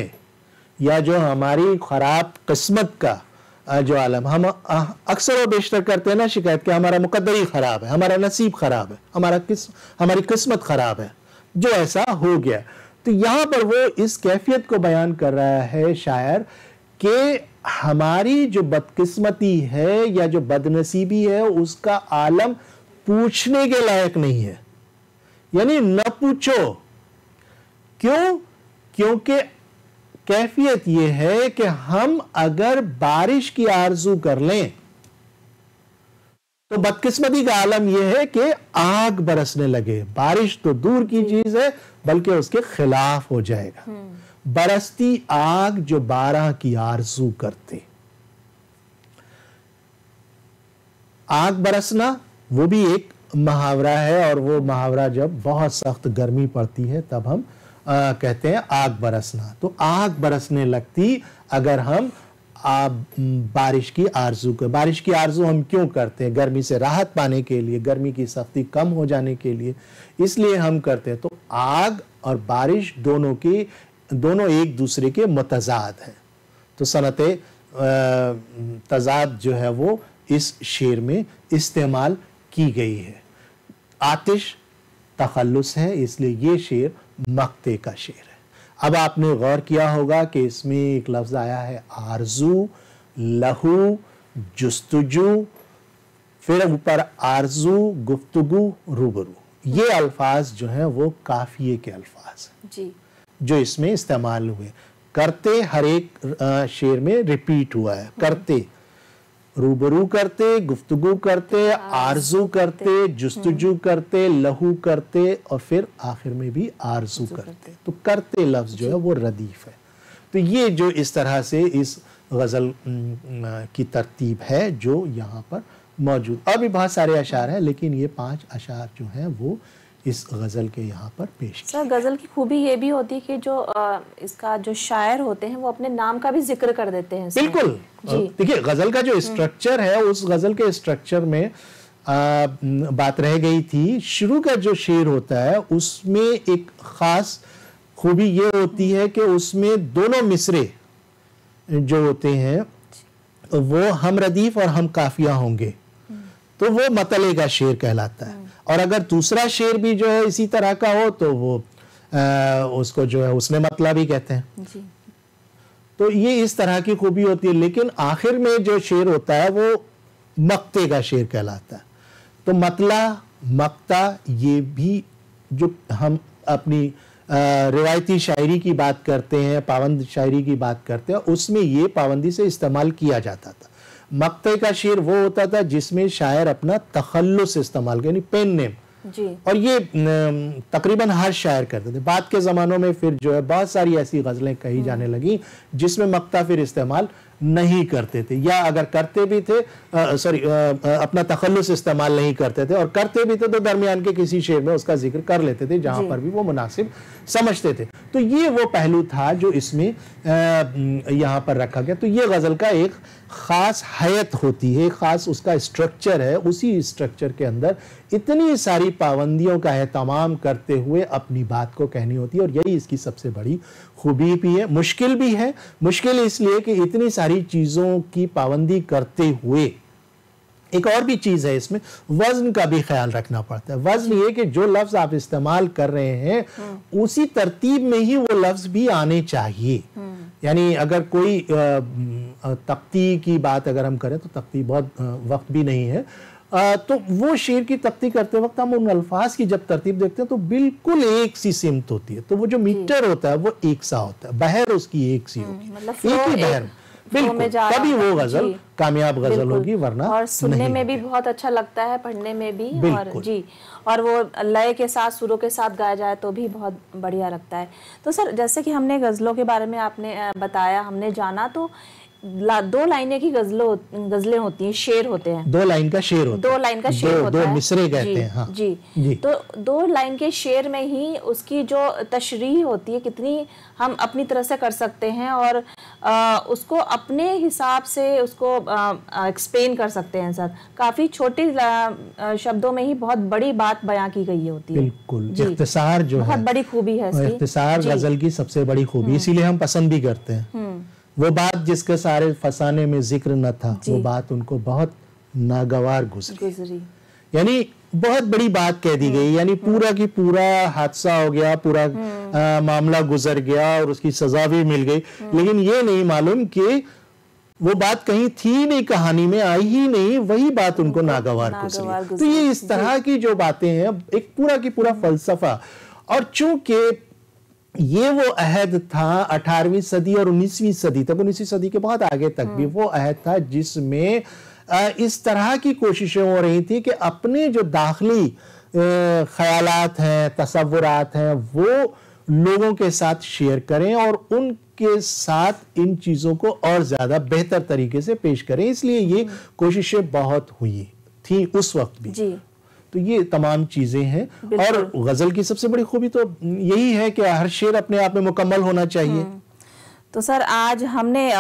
या जो हमारी ख़राब किस्मत का जो आलम हम अक्सर और बेशतर करते हैं ना शिकायत कि हमारा मुकदर ही ख़राब है हमारा नसीब ख़राब है हमारा किस हमारी किस्मत ख़राब है जो ऐसा हो गया तो यहाँ पर वो इस कैफियत को बयान कर रहा है शायर कि हमारी जो बदकिस्मती है या जो बदनसीबी है उसका आलम पूछने के लायक नहीं है यानी न पूछो क्यों क्योंकि कैफियत यह है कि हम अगर बारिश की आरजू कर लें तो बदकिस्मती का आलम यह है कि आग बरसने लगे बारिश तो दूर की चीज है बल्कि उसके खिलाफ हो जाएगा हम्म। बरसती आग जो बारह की आरजू करते आग बरसना वो भी एक मुहावरा है और वो मुहावरा जब बहुत सख्त गर्मी पड़ती है तब हम आ, कहते हैं आग बरसना तो आग बरसने लगती अगर हम आ, बारिश की आरजू को बारिश की आरजू हम क्यों करते हैं गर्मी से राहत पाने के लिए गर्मी की सख्ती कम हो जाने के लिए इसलिए हम करते हैं तो आग और बारिश दोनों की दोनों एक दूसरे के मतजाद हैं तो सनत तजाद जो है वो इस शेर में इस्तेमाल की गई है आतिश तखलस है इसलिए ये शेर मक्ते का शेर है अब आपने गौर किया होगा कि इसमें एक लफ्ज़ आया है आरजू लहू जस्तुजू फिर ऊपर आरजू गुफ्तगु रूबरू ये अल्फाज जो हैं वो काफिए के अल्फाज हैं जो इसमें इस्तेमाल हुए करते हर एक शेर में रिपीट हुआ है करते रूबरू करते गुफ्तगु करते आरजू करते जस्तजू हम्म। करते लहू करते और फिर आखिर में भी आरजू करते तो करते लफ्ज़ जो है वो रदीफ है तो ये जो इस तरह से इस गज़ल की तरतीब है जो यहाँ पर मौजूद अभी बहुत सारे अशार हैं लेकिन ये पांच अशार जो हैं वो इस गज़ल के यहाँ पर पेश सर गज़ल की खूबी ये भी होती है कि जो आ, इसका जो शायर होते हैं वो अपने नाम का भी जिक्र कर देते हैं बिल्कुल देखिए गज़ल का जो स्ट्रक्चर हम्म। है उस गज़ल के स्ट्रक्चर में आ, बात रह गई थी शुरू का जो शेर होता है उसमें एक ख़ास खूबी ये होती है कि उसमें दोनों मिसरे जो होते हैं वो हम रदीफ और हम काफिया होंगे हम्म। तो वो मतले का शेर कहलाता है हम्म। और अगर दूसरा शेर भी जो है इसी तरह का हो तो वो आ, उसको जो है उसने मतला भी कहते हैं तो ये इस तरह की खूबी होती है लेकिन आखिर में जो शेर होता है वो मक्ते का शेर कहलाता है तो मतला मक्ता ये भी जो हम अपनी रिवायती शायरी की बात करते हैं पाबंद शायरी की बात करते हैं उसमें ये पाबंदी से इस्तेमाल किया जाता था मकते का शेर वो होता था जिसमें शायर अपना तखल्लुस इस्तेमाल यानी पेन नेम जी। और ये तकरीबन हर शायर करते थे बाद के ज़मानों में फिर जो है बहुत सारी ऐसी गज़लें कही जाने हम्म। लगी जिसमें मक्ता फिर इस्तेमाल नहीं करते थे या अगर करते भी थे सॉरी अपना तखलस इस्तेमाल नहीं करते थे और करते भी थे तो दरमियान के किसी शेर में उसका जिक्र कर लेते थे जहाँ पर भी वो मुनासिब समझते थे तो ये वो पहलू था जो इसमें यहाँ पर रखा गया तो ये गज़ल का एक ख़ास हयत होती है ख़ास उसका स्ट्रक्चर है उसी स्ट्रक्चर के अंदर इतनी सारी पाबंदियों का है तमाम करते हुए अपनी बात को कहनी होती है और यही इसकी सबसे बड़ी खूबी भी है मुश्किल भी है मुश्किल इसलिए कि इतनी सारी चीज़ों की पाबंदी करते हुए एक और भी चीज़ है इसमें वज़न का भी ख्याल रखना पड़ता है वज़न ये कि जो लफ्ज़ आप इस्तेमाल कर रहे हैं हम्म। उसी तरतीब में ही वो लफ्ज़ भी आने चाहिए हम्म। यानी अगर कोई तख्ती की बात अगर हम करें तो तख्ती बहुत वक्त भी नहीं है तो वो शेर की तख्ती करते वक्त हम उन अल्फाज की जब तरतीब देखते हैं तो बिल्कुल एक सी सिमत होती है तो वो जो मीटर हम्म। होता है वो एक सा होता है बहर उसकी एक सी हम्म, होगी मतलब एक ही बहर बिल्कुल तभी वो गजल कामयाब गजल होगी वरना और सुनने में भी बहुत अच्छा लगता है पढ़ने में भी और जी और वो लय के साथ सुरों के साथ गाया जाए तो भी बहुत बढ़िया लगता है तो सर जैसे कि हमने गज़लों के बारे में आपने बताया हमने जाना तो ला, दो लाइने की गजलो गजलें होती हैं शेर होते हैं दो लाइन का शेर होता है दो लाइन का शेर दो, होता दो है मिसरे कहते जी, हैं हाँ। जी, जी तो दो लाइन के शेर में ही उसकी जो तशरी होती है कितनी हम अपनी तरह से कर सकते हैं और आ, उसको अपने हिसाब से उसको एक्सप्लेन कर सकते हैं सर काफ़ी छोटे शब्दों में ही बहुत बड़ी बात बयां की गई होती है बिल्कुल इख्तसार जो बहुत बड़ी खूबी है गजल की सबसे बड़ी खूबी हम्म। इसीलिए हम पसंद भी करते हैं हम्म। वो बात जिसके सारे फसाने में जिक्र न था वो बात उनको बहुत नागवार गुजरी यानी बहुत बड़ी बात कह दी गई यानी हम्म। पूरा की पूरा हादसा हो गया पूरा आ, हम्म। मामला गुजर गया और उसकी सजा भी मिल गई हम्म। लेकिन ये नहीं मालूम कि वो बात कहीं थी नहीं कहानी में आई ही नहीं वही बात उनको नागवार गुजरी तो ये इस तरह की जो बातें हैं एक पूरा की पूरा फलसफा और चूंकि ये वो अहद था 18वीं सदी और 19वीं सदी तक 19वीं सदी के बहुत आगे तक भी हम्म। वो अहद था जिसमें इस तरह की कोशिशें हो रही थी कि अपने जो दाखिली ख्यालात हैं तस्वुरात हैं वो लोगों के साथ शेयर करें और उनके साथ इन चीज़ों को और ज़्यादा बेहतर तरीके से पेश करें इसलिए ये हम्म। कोशिशें बहुत हुई थी उस वक्त भी तो ये तमाम चीज़ें हैं और गज़ल की सबसे बड़ी खूबी तो यही है कि हर शेर अपने आप में मुकम्मल होना चाहिए हम्म। तो सर आज हमने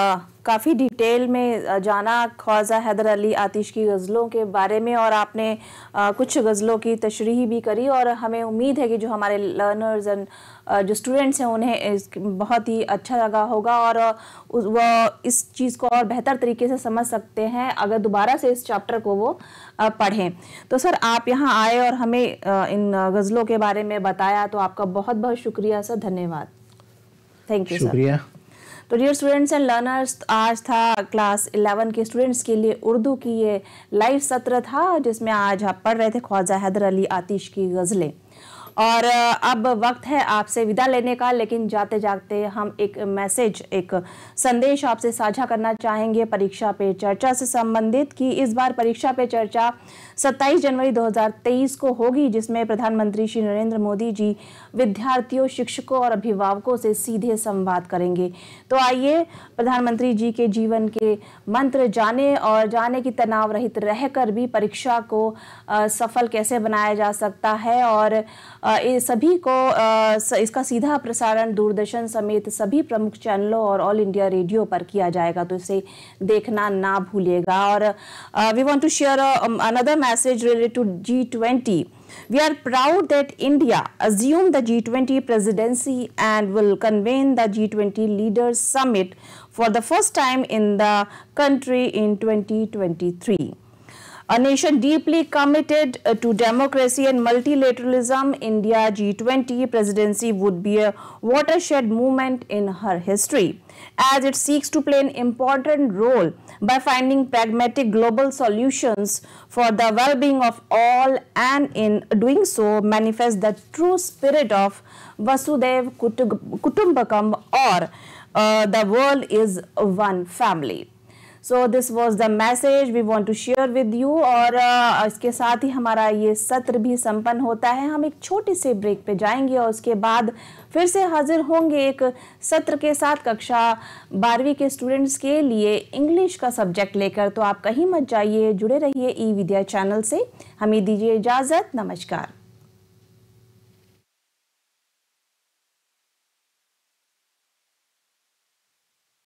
काफ़ी डिटेल में जाना ख्वाजा हैदर अली आतिश की गज़लों के बारे में और आपने आ, कुछ गज़लों की तशरी भी करी और हमें उम्मीद है कि जो हमारे लर्नर्स एंड जो स्टूडेंट्स हैं उन्हें बहुत ही अच्छा लगा होगा और वह इस चीज़ को और बेहतर तरीके से समझ सकते हैं अगर दोबारा से इस चैप्टर को वो पढ़ें तो सर आप यहाँ आए और हमें इन गज़लों के बारे में बताया तो आपका बहुत बहुत शुक्रिया सर धन्यवाद थैंक यू सर तो डियर स्टूडेंट्स एंड लर्नर्स आज था क्लास 11 के स्टूडेंट्स के लिए उर्दू की ये लाइव सत्र था जिसमें आज आप पढ़ रहे थे ख्वाजा हैदर अली आतिश की गज़लें और अब वक्त है आपसे विदा लेने का लेकिन जाते जाते हम एक मैसेज एक संदेश आपसे साझा करना चाहेंगे परीक्षा पे चर्चा से संबंधित कि इस बार परीक्षा पे चर्चा 27 जनवरी 2023 को होगी जिसमें प्रधानमंत्री श्री नरेंद्र मोदी जी विद्यार्थियों शिक्षकों और अभिभावकों से सीधे संवाद करेंगे तो आइए प्रधानमंत्री जी के जीवन के मंत्र जाने और जाने की तनाव रहित रहकर भी परीक्षा को सफल कैसे बनाया जा सकता है और सभी को इसका सीधा प्रसारण दूरदर्शन समेत सभी प्रमुख चैनलों और ऑल इंडिया रेडियो पर किया जाएगा तो इसे देखना ना भूलिएगा और we want to share another message related to G twenty We are proud that India assumed the G20 presidency and will convene the G20 Leaders Summit for the first time in the country in 2023. A nation deeply committed uh, to democracy and multilateralism, India G20 presidency would be a watershed moment in her history as it seeks to play an important role by finding pragmatic global solutions for the well-being of all and in doing so manifest the true spirit of Vasudev Kutumbakam or uh, the world is one family. So this was the message we want to share with you और uh, इसके साथ ही हमारा ये सत्र भी संपन्न होता है हम एक छोटे से ब्रेक पे जाएंगे और उसके बाद फिर से हाजिर होंगे एक सत्र के साथ कक्षा बारहवीं के स्टूडेंट्स के लिए इंग्लिश का सब्जेक्ट लेकर तो आप कहीं मत जाइए जुड़े रहिए ई विद्या चैनल से हमें दीजिए इजाज़त नमस्कार